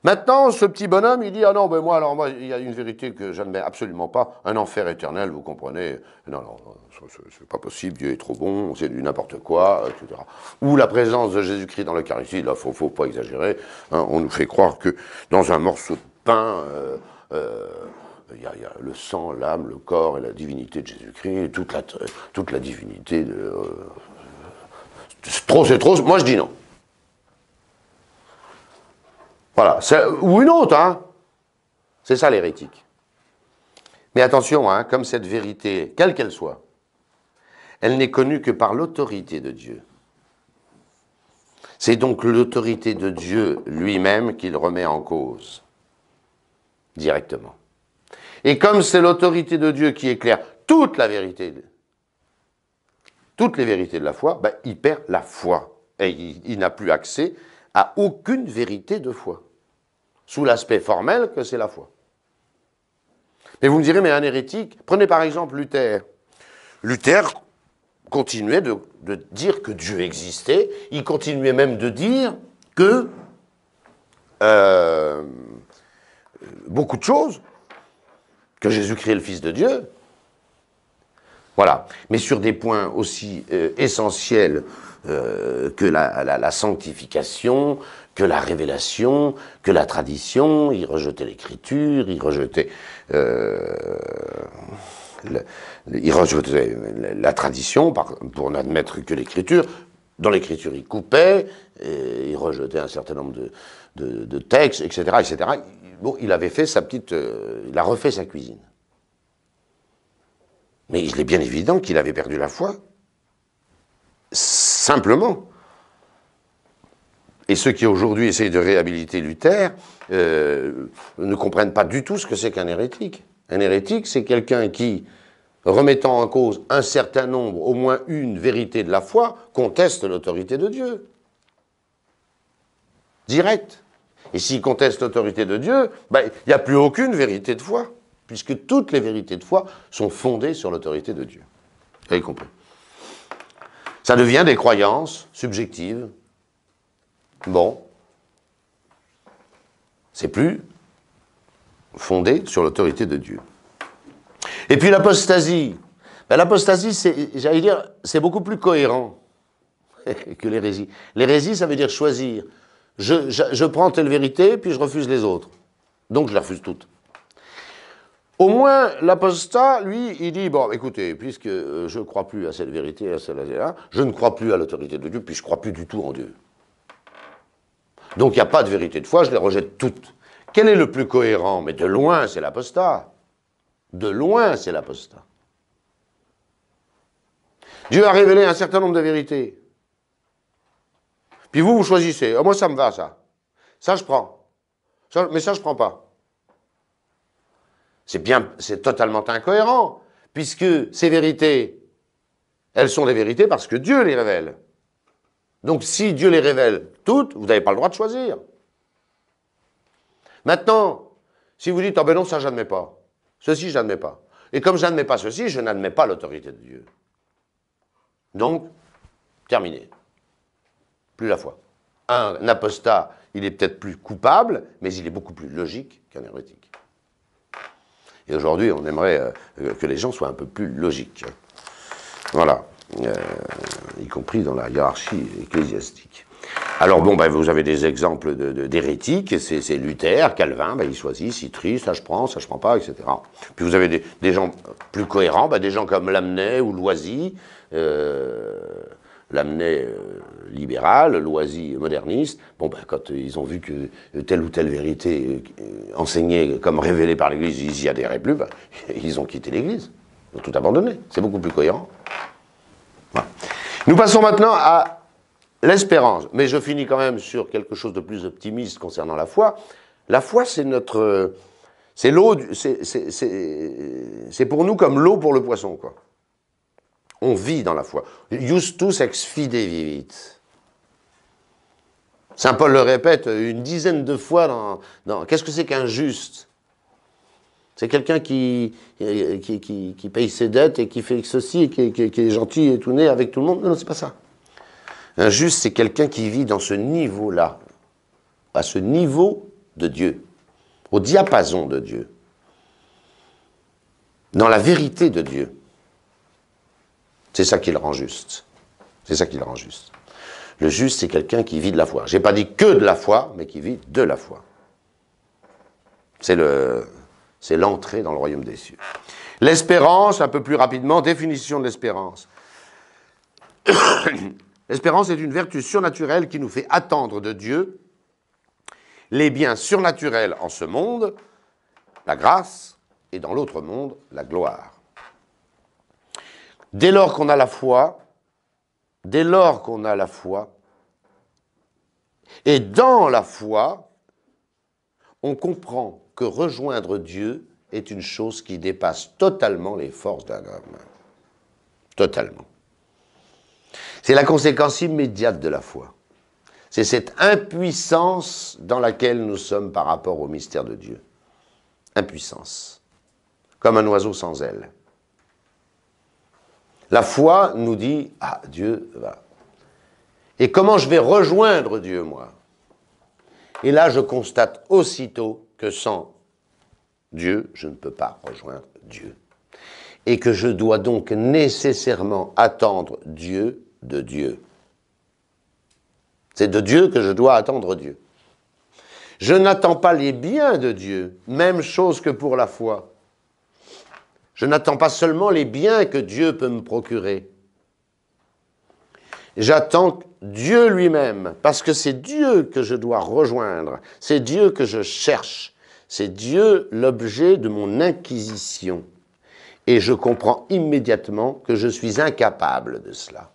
Speaker 1: Maintenant, ce petit bonhomme, il dit Ah non, mais ben moi, alors moi, il y a une vérité que j'admets absolument pas, un enfer éternel, vous comprenez Non, non, c'est pas possible, Dieu est trop bon, c'est du n'importe quoi, etc. Ou la présence de Jésus-Christ dans l'Eucharistie, là, faut, faut pas exagérer, hein, on nous fait croire que dans un morceau de pain, euh, euh, il y, a, le sang, l'âme, le corps et la divinité de Jésus-Christ, toute la, toute la divinité de. Euh, trop, c'est trop. Moi, je dis non. Voilà. Ou une autre, hein. C'est ça l'hérétique. Mais attention, hein, comme cette vérité, quelle qu'elle soit, elle n'est connue que par l'autorité de Dieu. C'est donc l'autorité de Dieu lui-même qu'il remet en cause directement. Et comme c'est l'autorité de Dieu qui éclaire toute la vérité, toutes les vérités de la foi, ben, il perd la foi. Et il, n'a plus accès à aucune vérité de foi, sous l'aspect formel que c'est la foi. Mais vous me direz, mais un hérétique, prenez par exemple Luther. Luther continuait de, dire que Dieu existait, il continuait même de dire que euh, beaucoup de choses que Jésus-Christ est le Fils de Dieu. Voilà. Mais sur des points aussi euh, essentiels euh, que la, sanctification, que la révélation, que la tradition, il rejetait l'écriture, il rejetait... Euh, la tradition pour n'admettre que l'écriture. Dans l'écriture, il coupait, et il rejetait un certain nombre de, de textes, etc., etc. Bon, il avait fait sa petite. Euh, il a refait sa cuisine. Mais il est bien évident qu'il avait perdu la foi. Simplement. Et ceux qui aujourd'hui essayent de réhabiliter Luther euh, ne comprennent pas du tout ce que c'est qu'un hérétique. Un hérétique, c'est quelqu'un qui, remettant en cause un certain nombre, au moins une vérité de la foi, conteste l'autorité de Dieu. Directe. Et s'il conteste l'autorité de Dieu, ben, il n'y a plus aucune vérité de foi, puisque toutes les vérités de foi sont fondées sur l'autorité de Dieu. Vous avez compris Ça devient des croyances subjectives. Bon. C'est plus fondé sur l'autorité de Dieu. Et puis l'apostasie. Ben, l'apostasie, j'allais dire, c'est beaucoup plus cohérent *laughs* que l'hérésie. L'hérésie, ça veut dire choisir je, prends telle vérité, puis je refuse les autres. Donc je la refuse toutes. Au moins, l'apostat, lui, il dit, bon, écoutez, puisque euh, je ne crois plus à cette vérité, à celle-là, je ne crois plus à l'autorité de Dieu, puis je ne crois plus du tout en Dieu. Donc il n'y a pas de vérité de foi, je les rejette toutes. Quel est le plus cohérent Mais de loin, c'est l'apostat. De loin, c'est l'apostat. Dieu a révélé un certain nombre de vérités. Puis vous, vous choisissez. Oh, moi, ça me va, ça. Ça, je prends. mais ça, je prends pas. C'est bien, c'est totalement incohérent, puisque ces vérités, elles sont les vérités parce que Dieu les révèle. Donc si Dieu les révèle toutes, vous n'avez pas le droit de choisir. Maintenant, si vous dites, oh ben non, ça je n'admets pas, ceci je n'admets pas. Et comme je n'admets pas ceci, je n'admets pas l'autorité de Dieu. Donc, terminé plus la foi. Un, apostat, il est peut-être plus coupable, mais il est beaucoup plus logique qu'un hérétique. Et aujourd'hui, on aimerait euh, euh, que les gens soient un peu plus logiques. Voilà. Euh, y compris dans la hiérarchie ecclésiastique. Alors bon, ben, vous avez des exemples d'hérétiques, c'est Luther, Calvin, ben, ils choisissent, ils trient, ça je prends, ça je prends pas, etc. Puis vous avez des, gens plus cohérents, ben, des gens comme Lamennais ou Loisy, l'amenaient euh, libéral, loisi moderniste. Bon, ben, quand ils ont vu que telle ou telle vérité euh, enseignée comme révélée par l'Église, ils y adhéraient plus, ben, *laughs* ils ont quitté l'Église. Ils ont tout abandonné. C'est beaucoup plus cohérent. Voilà. Nous passons maintenant à l'espérance. Mais je finis quand même sur quelque chose de plus optimiste concernant la foi. La foi, c'est notre... C'est l'eau, c'est pour nous comme l'eau pour le poisson, quoi. On vit dans la foi. Justus ex fide vivit. Saint Paul le répète une dizaine de fois dans. Qu'est-ce que c'est qu'un juste C'est quelqu'un qui qui, paye ses dettes et qui fait ceci, et qui, qui, est gentil et tout né avec tout le monde. Non, non, c'est pas ça. Un juste, c'est quelqu'un qui vit dans ce niveau-là, à ce niveau de Dieu, au diapason de Dieu, dans la vérité de Dieu. C'est ça qui le rend juste. C'est ça qui le rend juste. Le juste, c'est quelqu'un qui vit de la foi. J'ai pas dit que de la foi, mais qui vit de la foi. C'est le, c'est l'entrée dans le royaume des cieux. L'espérance, un peu plus rapidement, définition de l'espérance. *coughs* l'espérance est une vertu surnaturelle qui nous fait attendre de Dieu les biens surnaturels en ce monde, la grâce, et dans l'autre monde, la gloire. Dès lors qu'on a la foi, dès lors qu'on a la foi, et dans la foi, on comprend que rejoindre Dieu est une chose qui dépasse totalement les forces d'un homme. Totalement. C'est la conséquence immédiate de la foi. C'est cette impuissance dans laquelle nous sommes par rapport au mystère de Dieu. Impuissance. Comme un oiseau sans ailes. La foi nous dit, ah, Dieu va. Et comment je vais rejoindre Dieu, moi Et là, je constate aussitôt que sans Dieu, je ne peux pas rejoindre Dieu. Et que je dois donc nécessairement attendre Dieu de Dieu. C'est de Dieu que je dois attendre Dieu. Je n'attends pas les biens de Dieu, même chose que pour la foi. Je n'attends pas seulement les biens que Dieu peut me procurer. J'attends Dieu lui-même, parce que c'est Dieu que je dois rejoindre, c'est Dieu que je cherche, c'est Dieu l'objet de mon inquisition. Et je comprends immédiatement que je suis incapable de cela.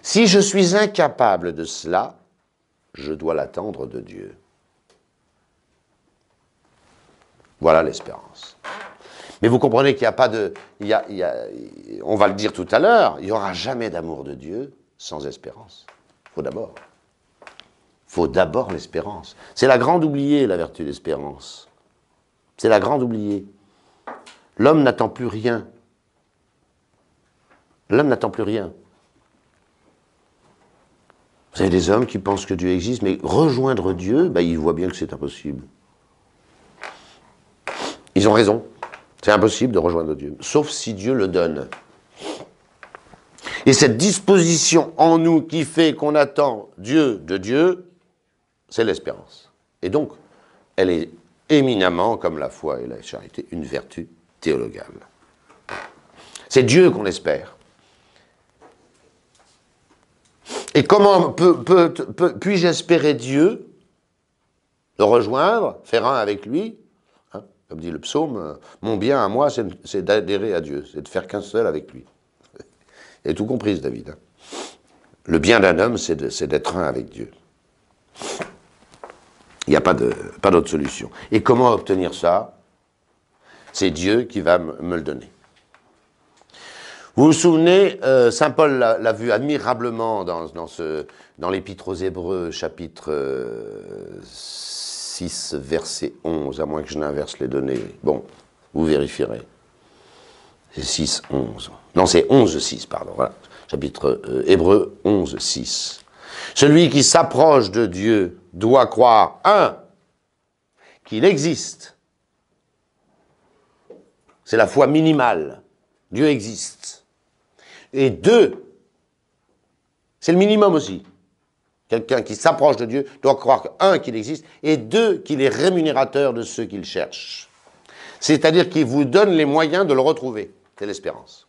Speaker 1: Si je suis incapable de cela, je dois l'attendre de Dieu. Voilà l'espérance. Mais vous comprenez qu'il n'y a pas de... on va le dire tout à l'heure, il n'y aura jamais d'amour de Dieu sans espérance. faut d'abord. faut d'abord l'espérance. C'est la grande oubliée, la vertu d'espérance. C'est la grande oubliée. L'homme n'attend plus rien. L'homme n'attend plus rien. Vous avez des hommes qui pensent que Dieu existe, mais rejoindre Dieu, ben, ils voient bien que c'est impossible. Ils ont raison. C'est impossible de rejoindre Dieu, sauf si Dieu le donne. Et cette disposition en nous qui fait qu'on attend Dieu de Dieu, c'est l'espérance. Et donc, elle est éminemment, comme la foi et la charité, une vertu théologale. C'est Dieu qu'on espère. Et comment puis-je espérer Dieu, le rejoindre, faire un avec lui, comme dit le psaume, euh, mon bien à moi, c'est d'adhérer à Dieu, c'est de faire qu'un seul avec lui. *laughs* Et tout compris, David. Hein. Le bien d'un homme, c'est d'être un avec Dieu. Il n'y a pas d'autre solution. Et comment obtenir ça C'est Dieu qui va me le donner. Vous vous souvenez, euh, Saint Paul l'a vu admirablement dans, l'Épître aux Hébreux, chapitre 6. Euh, 6, verset 11, à moins que je n'inverse les données. Bon, vous vérifierez. C'est 6, 11. Non, c'est 11, 6, pardon. Voilà. Chapitre euh, Hébreu 11, 6. Celui qui s'approche de Dieu doit croire, un, qu'il existe. C'est la foi minimale. Dieu existe. Et deux, c'est le minimum aussi. Quelqu'un qui s'approche de Dieu doit croire, un, qu'il existe, et deux, qu'il est rémunérateur de ceux qu'il cherche. C'est-à-dire qu'il vous donne les moyens de le retrouver. C'est l'espérance.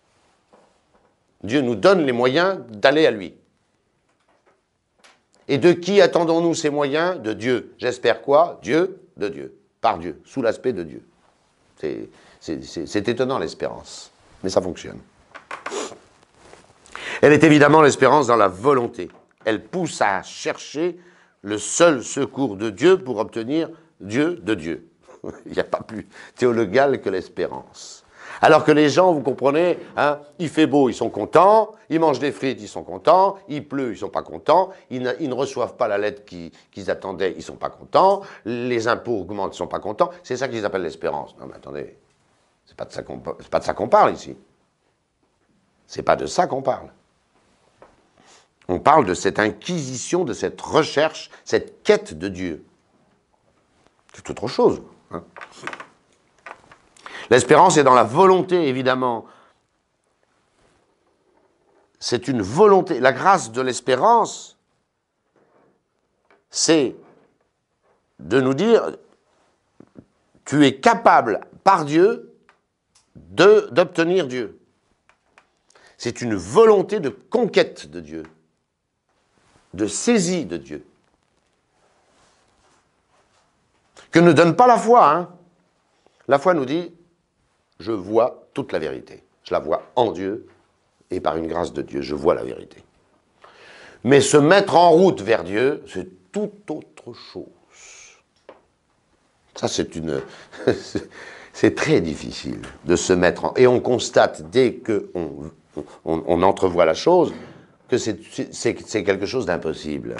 Speaker 1: Dieu nous donne les moyens d'aller à lui. Et de qui attendons-nous ces moyens De Dieu. J'espère quoi Dieu, de Dieu, par Dieu, sous l'aspect de Dieu. C'est étonnant l'espérance, mais ça fonctionne. Elle est évidemment l'espérance dans la volonté elle pousse à chercher le seul secours de Dieu pour obtenir Dieu de Dieu. *laughs* Il n'y a pas plus théologal que l'espérance. Alors que les gens, vous comprenez, hein, il fait beau, ils sont contents, ils mangent des frites, ils sont contents, il pleut, ils sont pas contents, ils ne, reçoivent pas la lettre qu'ils attendaient, ils sont pas contents, les impôts augmentent, ils sont pas contents, c'est ça qu'ils appellent l'espérance. Non mais attendez, n'est pas de ça qu'on parle ici. C'est pas de ça qu'on parle. On parle de cette inquisition, de cette recherche, cette quête de Dieu. C'est autre chose. Hein. L'espérance est dans la volonté, évidemment. C'est une volonté. La grâce de l'espérance, c'est de nous dire, tu es capable par Dieu d'obtenir Dieu. C'est une volonté de conquête de Dieu de saisie de Dieu. Que ne donne pas la foi. Hein. La foi nous dit, je vois toute la vérité. Je la vois en Dieu et par une grâce de Dieu, je vois la vérité. Mais se mettre en route vers Dieu, c'est tout autre chose. Ça, c'est une... *laughs* c'est très difficile de se mettre en... Et on constate dès qu'on on, entrevoit la chose, que c'est quelque chose d'impossible.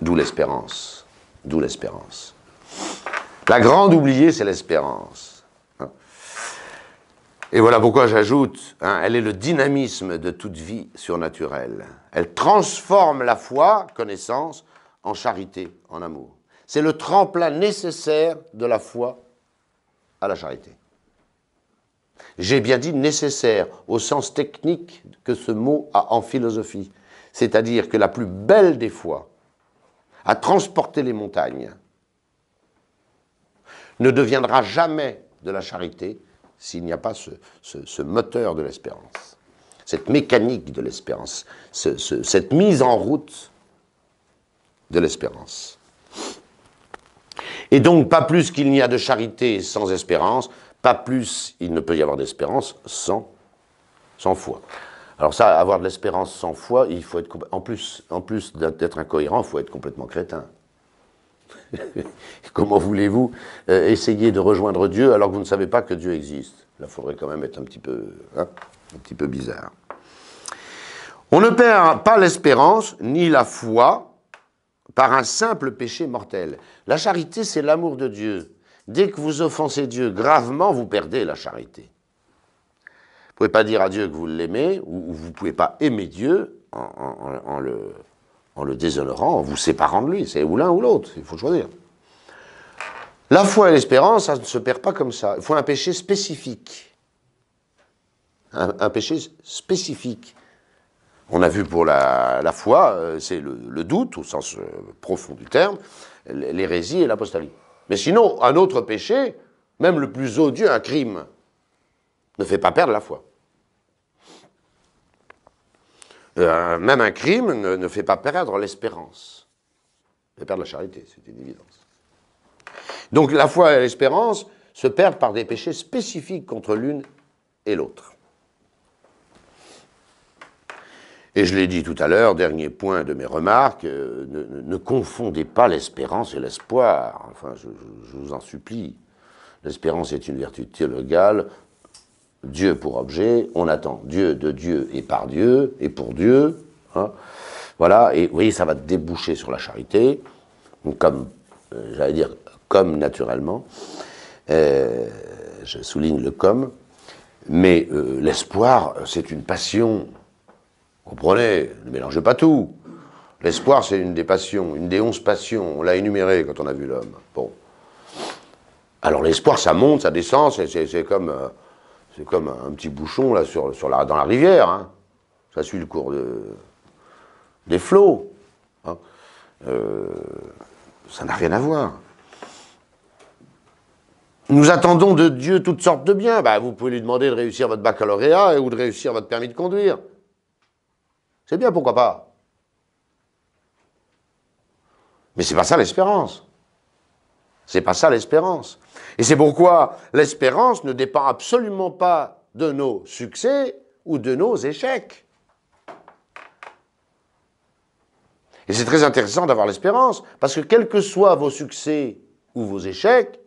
Speaker 1: D'où l'espérance. D'où l'espérance. La grande oubliée, c'est l'espérance. Et voilà pourquoi j'ajoute, hein, elle est le dynamisme de toute vie surnaturelle. Elle transforme la foi, connaissance, en charité, en amour. C'est le tremplin nécessaire de la foi à la charité. J'ai bien dit nécessaire au sens technique que ce mot a en philosophie. C'est-à-dire que la plus belle des fois à transporter les montagnes ne deviendra jamais de la charité s'il n'y a pas ce, moteur de l'espérance, cette mécanique de l'espérance, cette mise en route de l'espérance. Et donc, pas plus qu'il n'y a de charité sans espérance, plus il ne peut y avoir d'espérance sans, sans foi. Alors ça, avoir de l'espérance sans foi, il faut être en plus, en plus d'être incohérent, il faut être complètement crétin. *laughs* Comment voulez-vous euh, essayer de rejoindre Dieu alors que vous ne savez pas que Dieu existe Là, il faudrait quand même être un petit peu, hein, un petit peu bizarre. On ne perd pas l'espérance ni la foi par un simple péché mortel. La charité, c'est l'amour de Dieu. Dès que vous offensez Dieu gravement, vous perdez la charité. Vous ne pouvez pas dire à Dieu que vous l'aimez, ou, vous ne pouvez pas aimer Dieu en, le, déshonorant, en vous séparant de lui. C'est ou l'un ou l'autre, il faut choisir. La foi et l'espérance, ça ne se perd pas comme ça. Il faut un péché spécifique. Un, péché spécifique. On a vu pour la, foi, euh, c'est le, le, doute, au sens euh, profond du terme, l'hérésie et l'apostalie. Mais sinon, un autre péché, même le plus odieux, un crime, ne fait pas perdre la foi. Euh, même un crime ne, fait pas perdre l'espérance. Fait perdre la charité, c'est une évidence. Donc la foi et l'espérance se perdent par des péchés spécifiques contre l'une et l'autre. Et je l'ai dit tout à l'heure, dernier point de mes remarques, euh, ne, confondez pas l'espérance et l'espoir. Enfin, je, vous en supplie. L'espérance est une vertu théologale, Dieu pour objet, on attend Dieu de Dieu et par Dieu et pour Dieu. Hein. Voilà, et vous voyez, ça va déboucher sur la charité, comme, euh, j'allais dire, comme naturellement. Euh, je souligne le comme. Mais l'espoir, c'est une passion Comprenez, ne mélangez pas tout. L'espoir, c'est une des passions, une des onze passions. On l'a énuméré quand on a vu l'homme. Bon. Alors l'espoir, ça monte, ça descend, c'est comme, euh, c'est comme un petit bouchon là, sur, sur la, dans la rivière. Hein. Ça suit le cours de, des flots. Hein. Euh, ça n'a rien à voir. Nous attendons de Dieu toutes sortes de biens. Bah, vous pouvez lui demander de réussir votre baccalauréat ou de réussir votre permis de conduire. C'est bien, pourquoi pas Mais c'est pas ça l'espérance. C'est pas ça l'espérance. Et c'est pourquoi l'espérance ne dépend absolument pas de nos succès ou de nos échecs. Et c'est très intéressant d'avoir l'espérance, parce que quels que soient vos succès ou vos échecs,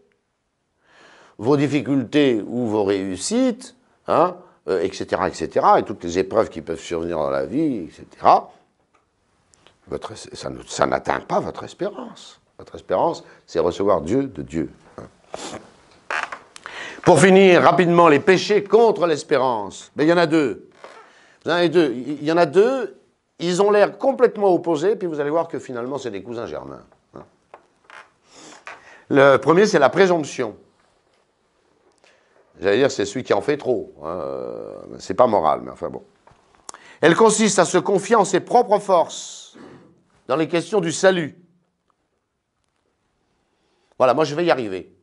Speaker 1: vos difficultés ou vos réussites, hein, etc., euh, etc., et toutes les épreuves qui peuvent survenir dans la vie, etc., ça, n'atteint pas votre espérance. Votre espérance, c'est recevoir Dieu de Dieu. Pour finir, rapidement, les péchés contre l'espérance. Mais il y en a deux. en deux. Il y en a deux, ils ont l'air complètement opposés, puis vous allez voir que finalement, c'est des cousins germains. Le premier, c'est la présomption. J'allais dire, c'est celui qui en fait trop. Hein, euh, c'est pas moral, mais enfin bon. Elle consiste à se confier en ses propres forces dans les questions du salut. Voilà, moi je vais y arriver.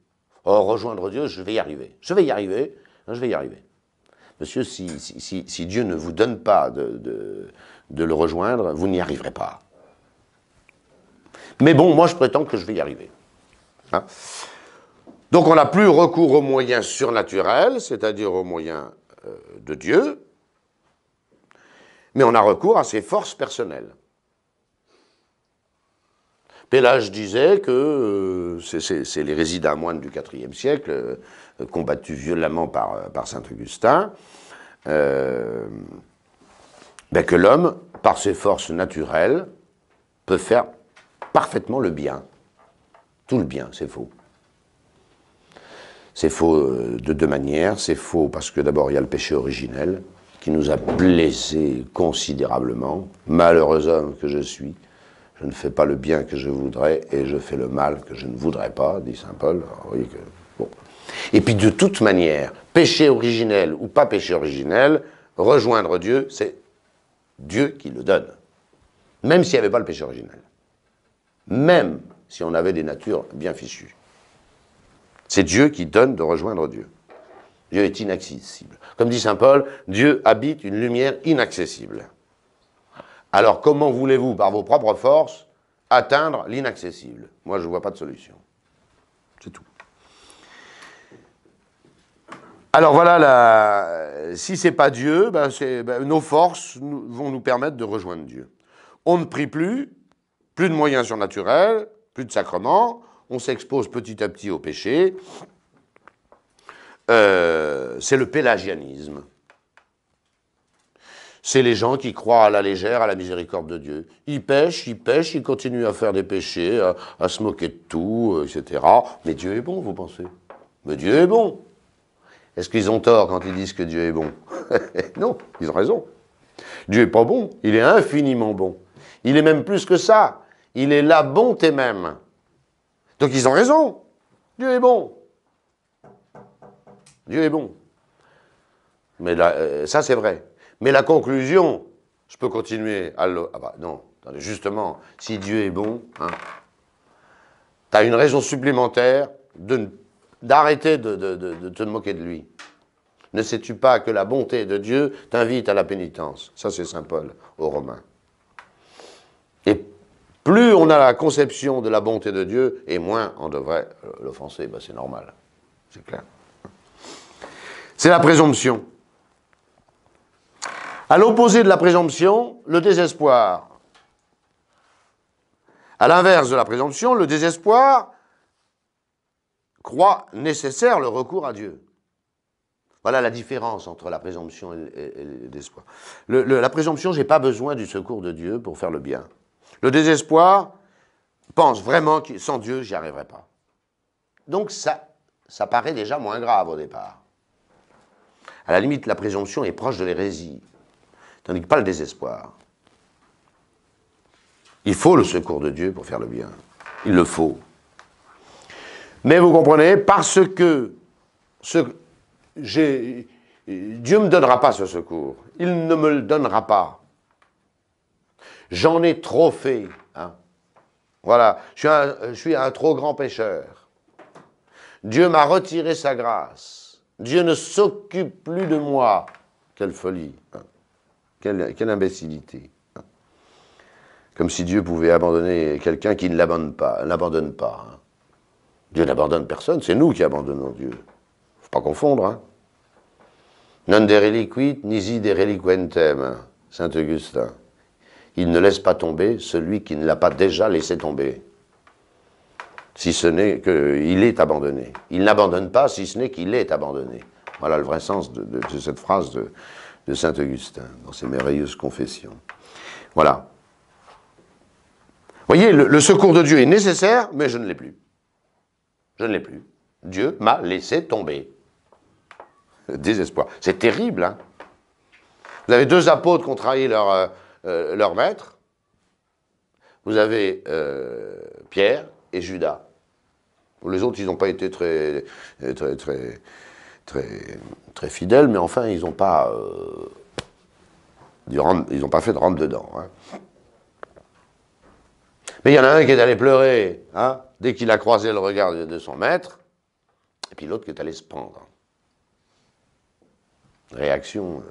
Speaker 1: Oh, rejoindre Dieu, je vais y arriver. Je vais y arriver. Hein, je vais y arriver. Monsieur, si, Dieu ne vous donne pas de, de, de le rejoindre, vous n'y arriverez pas. Mais bon, moi je prétends que je vais y arriver. Hein donc on n'a plus recours aux moyens surnaturels, c'est-à-dire aux moyens euh, de Dieu, mais on a recours à ses forces personnelles. Pélage disait que euh, c'est l'hérésie d'un moines du IVe siècle, euh, combattus violemment par, saint Augustin, ben que l'homme, par ses forces naturelles, peut faire parfaitement le bien. Tout le bien, c'est faux. C'est faux euh, de deux manières. C'est faux parce que d'abord, il y a le péché originel qui nous a blessés considérablement. Malheureux homme que je suis, je ne fais pas le bien que je voudrais et je fais le mal que je ne voudrais pas, dit saint Paul. Et puis de toute manière, péché originel ou pas péché originel, rejoindre Dieu, c'est Dieu qui le donne. Même s'il n'y avait pas le péché originel. Même si on avait des natures bien fichues. C'est Dieu qui donne de rejoindre Dieu. Dieu est inaccessible. Comme dit Saint Paul, Dieu habite une lumière inaccessible. Alors comment voulez-vous, par vos propres forces, atteindre l'inaccessible Moi, je ne vois pas de solution. C'est tout. Alors voilà, la... si n'est pas Dieu, ben, ben, nos forces vont nous permettre de rejoindre Dieu. On ne prie plus, plus de moyens surnaturels, plus de sacrements, on s'expose petit à petit au péché. Euh, c'est le pélagianisme. C'est les gens qui croient à la légère, à la miséricorde de Dieu. Ils pêchent, ils pêchent, ils continuent à faire des péchés, à, se moquer de tout, euh, etc. Mais Dieu est bon, vous pensez Mais Dieu est bon. Est-ce qu'ils ont tort quand ils disent que Dieu est bon *laughs* Non, ils ont raison. Dieu est pas bon, il est infiniment bon. Il est même plus que ça. Il est la bonté même. Donc ils ont raison. Dieu est bon. Dieu est bon. Mais euh, ça, c'est vrai. Mais la conclusion, je peux continuer à Ah bah non, justement, si Dieu est bon, hein, tu as une raison supplémentaire d'arrêter de, de, te moquer de lui. Ne sais-tu pas que la bonté de Dieu t'invite à la pénitence Ça, c'est Saint Paul aux Romains. Plus on a la conception de la bonté de Dieu, et moins on devrait euh, l'offenser. Ben, c'est normal, c'est clair. C'est la présomption. À l'opposé de la présomption, le désespoir. À l'inverse de la présomption, le désespoir croit nécessaire le recours à Dieu. Voilà la différence entre la présomption et, le désespoir. la présomption, j'ai pas besoin du secours de Dieu pour faire le bien. Le désespoir pense vraiment que sans Dieu, j'y arriverai pas. Donc ça, ça paraît déjà moins grave au départ. À la limite, la présomption est proche de l'hérésie, tandis que pas le désespoir. Il faut le secours de Dieu pour faire le bien. Il le faut. Mais vous comprenez, parce que ce, Dieu ne me donnera pas ce secours. Il ne me le donnera pas. J'en ai trop fait. Hein. Voilà, je suis, un, trop grand pécheur. Dieu m'a retiré sa grâce. Dieu ne s'occupe plus de moi. Quelle folie. Hein. Quelle, quelle, imbécilité. Hein. Comme si Dieu pouvait abandonner quelqu'un qui ne l'abandonne pas. pas Dieu n'abandonne personne, c'est nous qui abandonnons Dieu. Faut pas confondre. Non de reliquit, nisi de reliquentem, Saint Augustin il ne laisse pas tomber celui qui ne l'a pas déjà laissé tomber. Si ce n'est qu'il est abandonné. Il n'abandonne pas si ce n'est qu'il est abandonné. Voilà le vrai sens de, cette phrase de, saint Augustin dans ses merveilleuses confessions. Voilà. Vous voyez, le, secours de Dieu est nécessaire, mais je ne l'ai plus. Je ne l'ai plus. Dieu m'a laissé tomber. Désespoir. C'est terrible, hein Vous avez deux apôtres qui ont trahi leur, euh, euh, leur maître, vous avez euh, Pierre et Judas. Les autres, ils n'ont pas été euh, très, très, très, très, fidèles, mais enfin, ils n'ont pas, ils pas fait de rentre dedans. Hein. Mais il y en a un qui est allé pleurer, hein, dès qu'il a croisé le regard de, son maître, et puis l'autre qui est allé se pendre. Réaction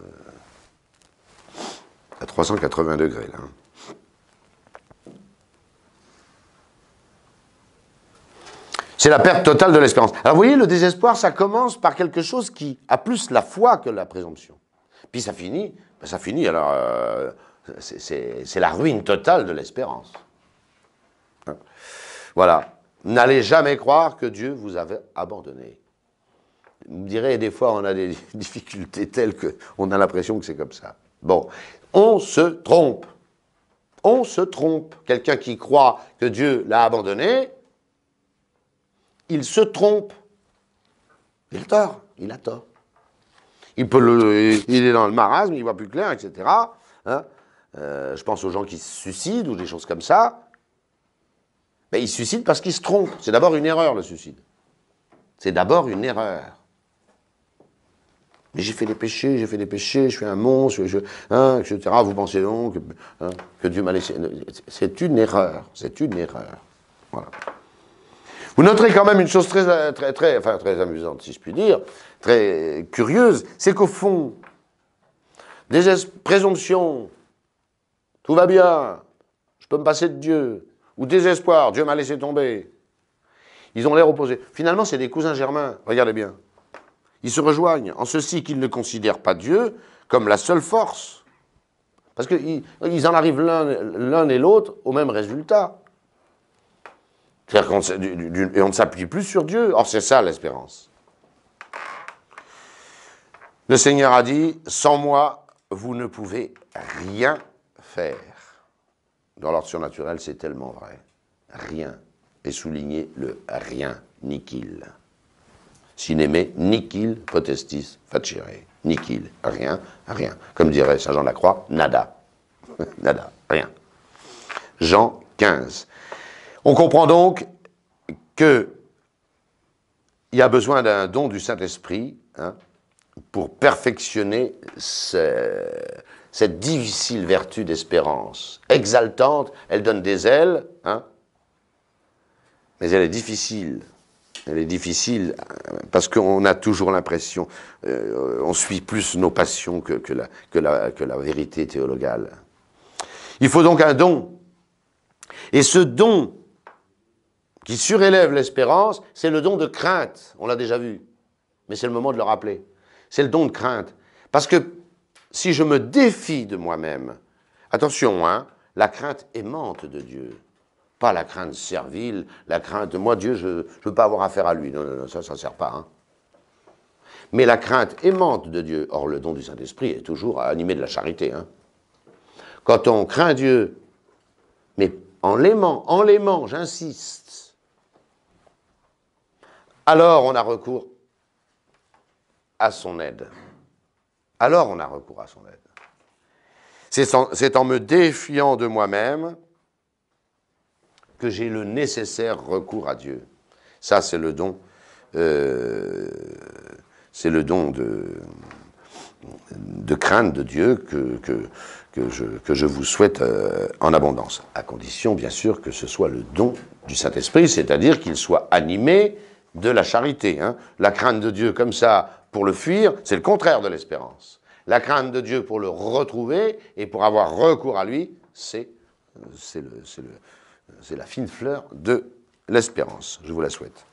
Speaker 1: à 380 degrés, là. Hein. C'est la perte totale de l'espérance. Alors vous voyez, le désespoir, ça commence par quelque chose qui a plus la foi que la présomption. Puis ça finit, ben, ça finit, alors euh, c'est la ruine totale de l'espérance. Voilà. N'allez jamais croire que Dieu vous avait abandonné. Vous me direz, des fois, on a des *laughs* difficultés telles qu'on a l'impression que c'est comme ça. Bon, on se trompe. On se trompe. Quelqu'un qui croit que Dieu l'a abandonné, il se trompe. Il a tort. Il a tort. Il, est dans le marasme, il voit plus clair, etc. Hein. Euh, je pense aux gens qui se suicident ou des choses comme ça. Mais ils se suicident parce qu'ils se trompent. C'est d'abord une erreur, le suicide. C'est d'abord une erreur j'ai fait des péchés, j'ai fait des péchés, je suis un monstre, je, hein, etc. Vous pensez donc que hein, Dieu m'a laissé. C'est une erreur, c'est une erreur. Voilà. Vous noterez quand même une chose très, très, très, très amusante, si je puis dire, très curieuse, c'est qu'au fond, des présomptions, tout va bien, je peux me passer de Dieu, ou désespoir, Dieu m'a laissé tomber, ils ont l'air opposés. Finalement, c'est des cousins germains, regardez bien. Ils se rejoignent en ceci qu'ils ne considèrent pas Dieu comme la seule force. Parce qu'ils en arrivent l'un et l'autre au même résultat. cest on ne s'appuie plus sur Dieu. Or, c'est ça l'espérance. Le Seigneur a dit, sans moi, vous ne pouvez rien faire. Dans l'ordre surnaturel, c'est tellement vrai. Rien. Et souligner le rien, qu'il ». Sinémé, niquil potestis facere. Niquil, rien, rien. Comme dirait Saint Jean de la Croix, nada. *laughs* nada, rien. Jean 15. On comprend donc que il y a besoin d'un don du Saint-Esprit hein, pour perfectionner cette difficile vertu d'espérance. Exaltante, elle donne des ailes, hein. mais elle est difficile elle est difficile euh, parce qu'on a toujours l'impression, euh, on suit plus nos passions que, la, vérité théologale. Il faut donc un don. Et ce don qui surélève l'espérance, c'est le don de crainte. On l'a déjà vu, mais c'est le moment de le rappeler. C'est le don de crainte. Parce que si je me défie de moi-même, attention, hein, la crainte aimante de Dieu, pas la crainte servile, la crainte, moi Dieu, je ne veux pas avoir affaire à lui. Non, non, ça, ça ne sert pas. Hein. Mais la crainte aimante de Dieu, or le don du Saint-Esprit est toujours animé de la charité. Hein. Quand on craint Dieu, mais en l'aimant, en l'aimant, j'insiste, alors on a recours à son aide. Alors on a recours à son aide. C'est en me défiant de moi-même que j'ai le nécessaire recours à Dieu. Ça, c'est le don. Euh, c'est le don de, de crainte de Dieu que, que, que, je, que je, vous souhaite euh, en abondance. À condition, bien sûr, que ce soit le don du Saint-Esprit, c'est-à-dire qu'il soit animé de la charité. Hein. La crainte de Dieu comme ça, pour le fuir, c'est le contraire de l'espérance. La crainte de Dieu pour le retrouver et pour avoir recours à lui, c'est le, c'est la fine fleur de l'espérance. Je vous la souhaite.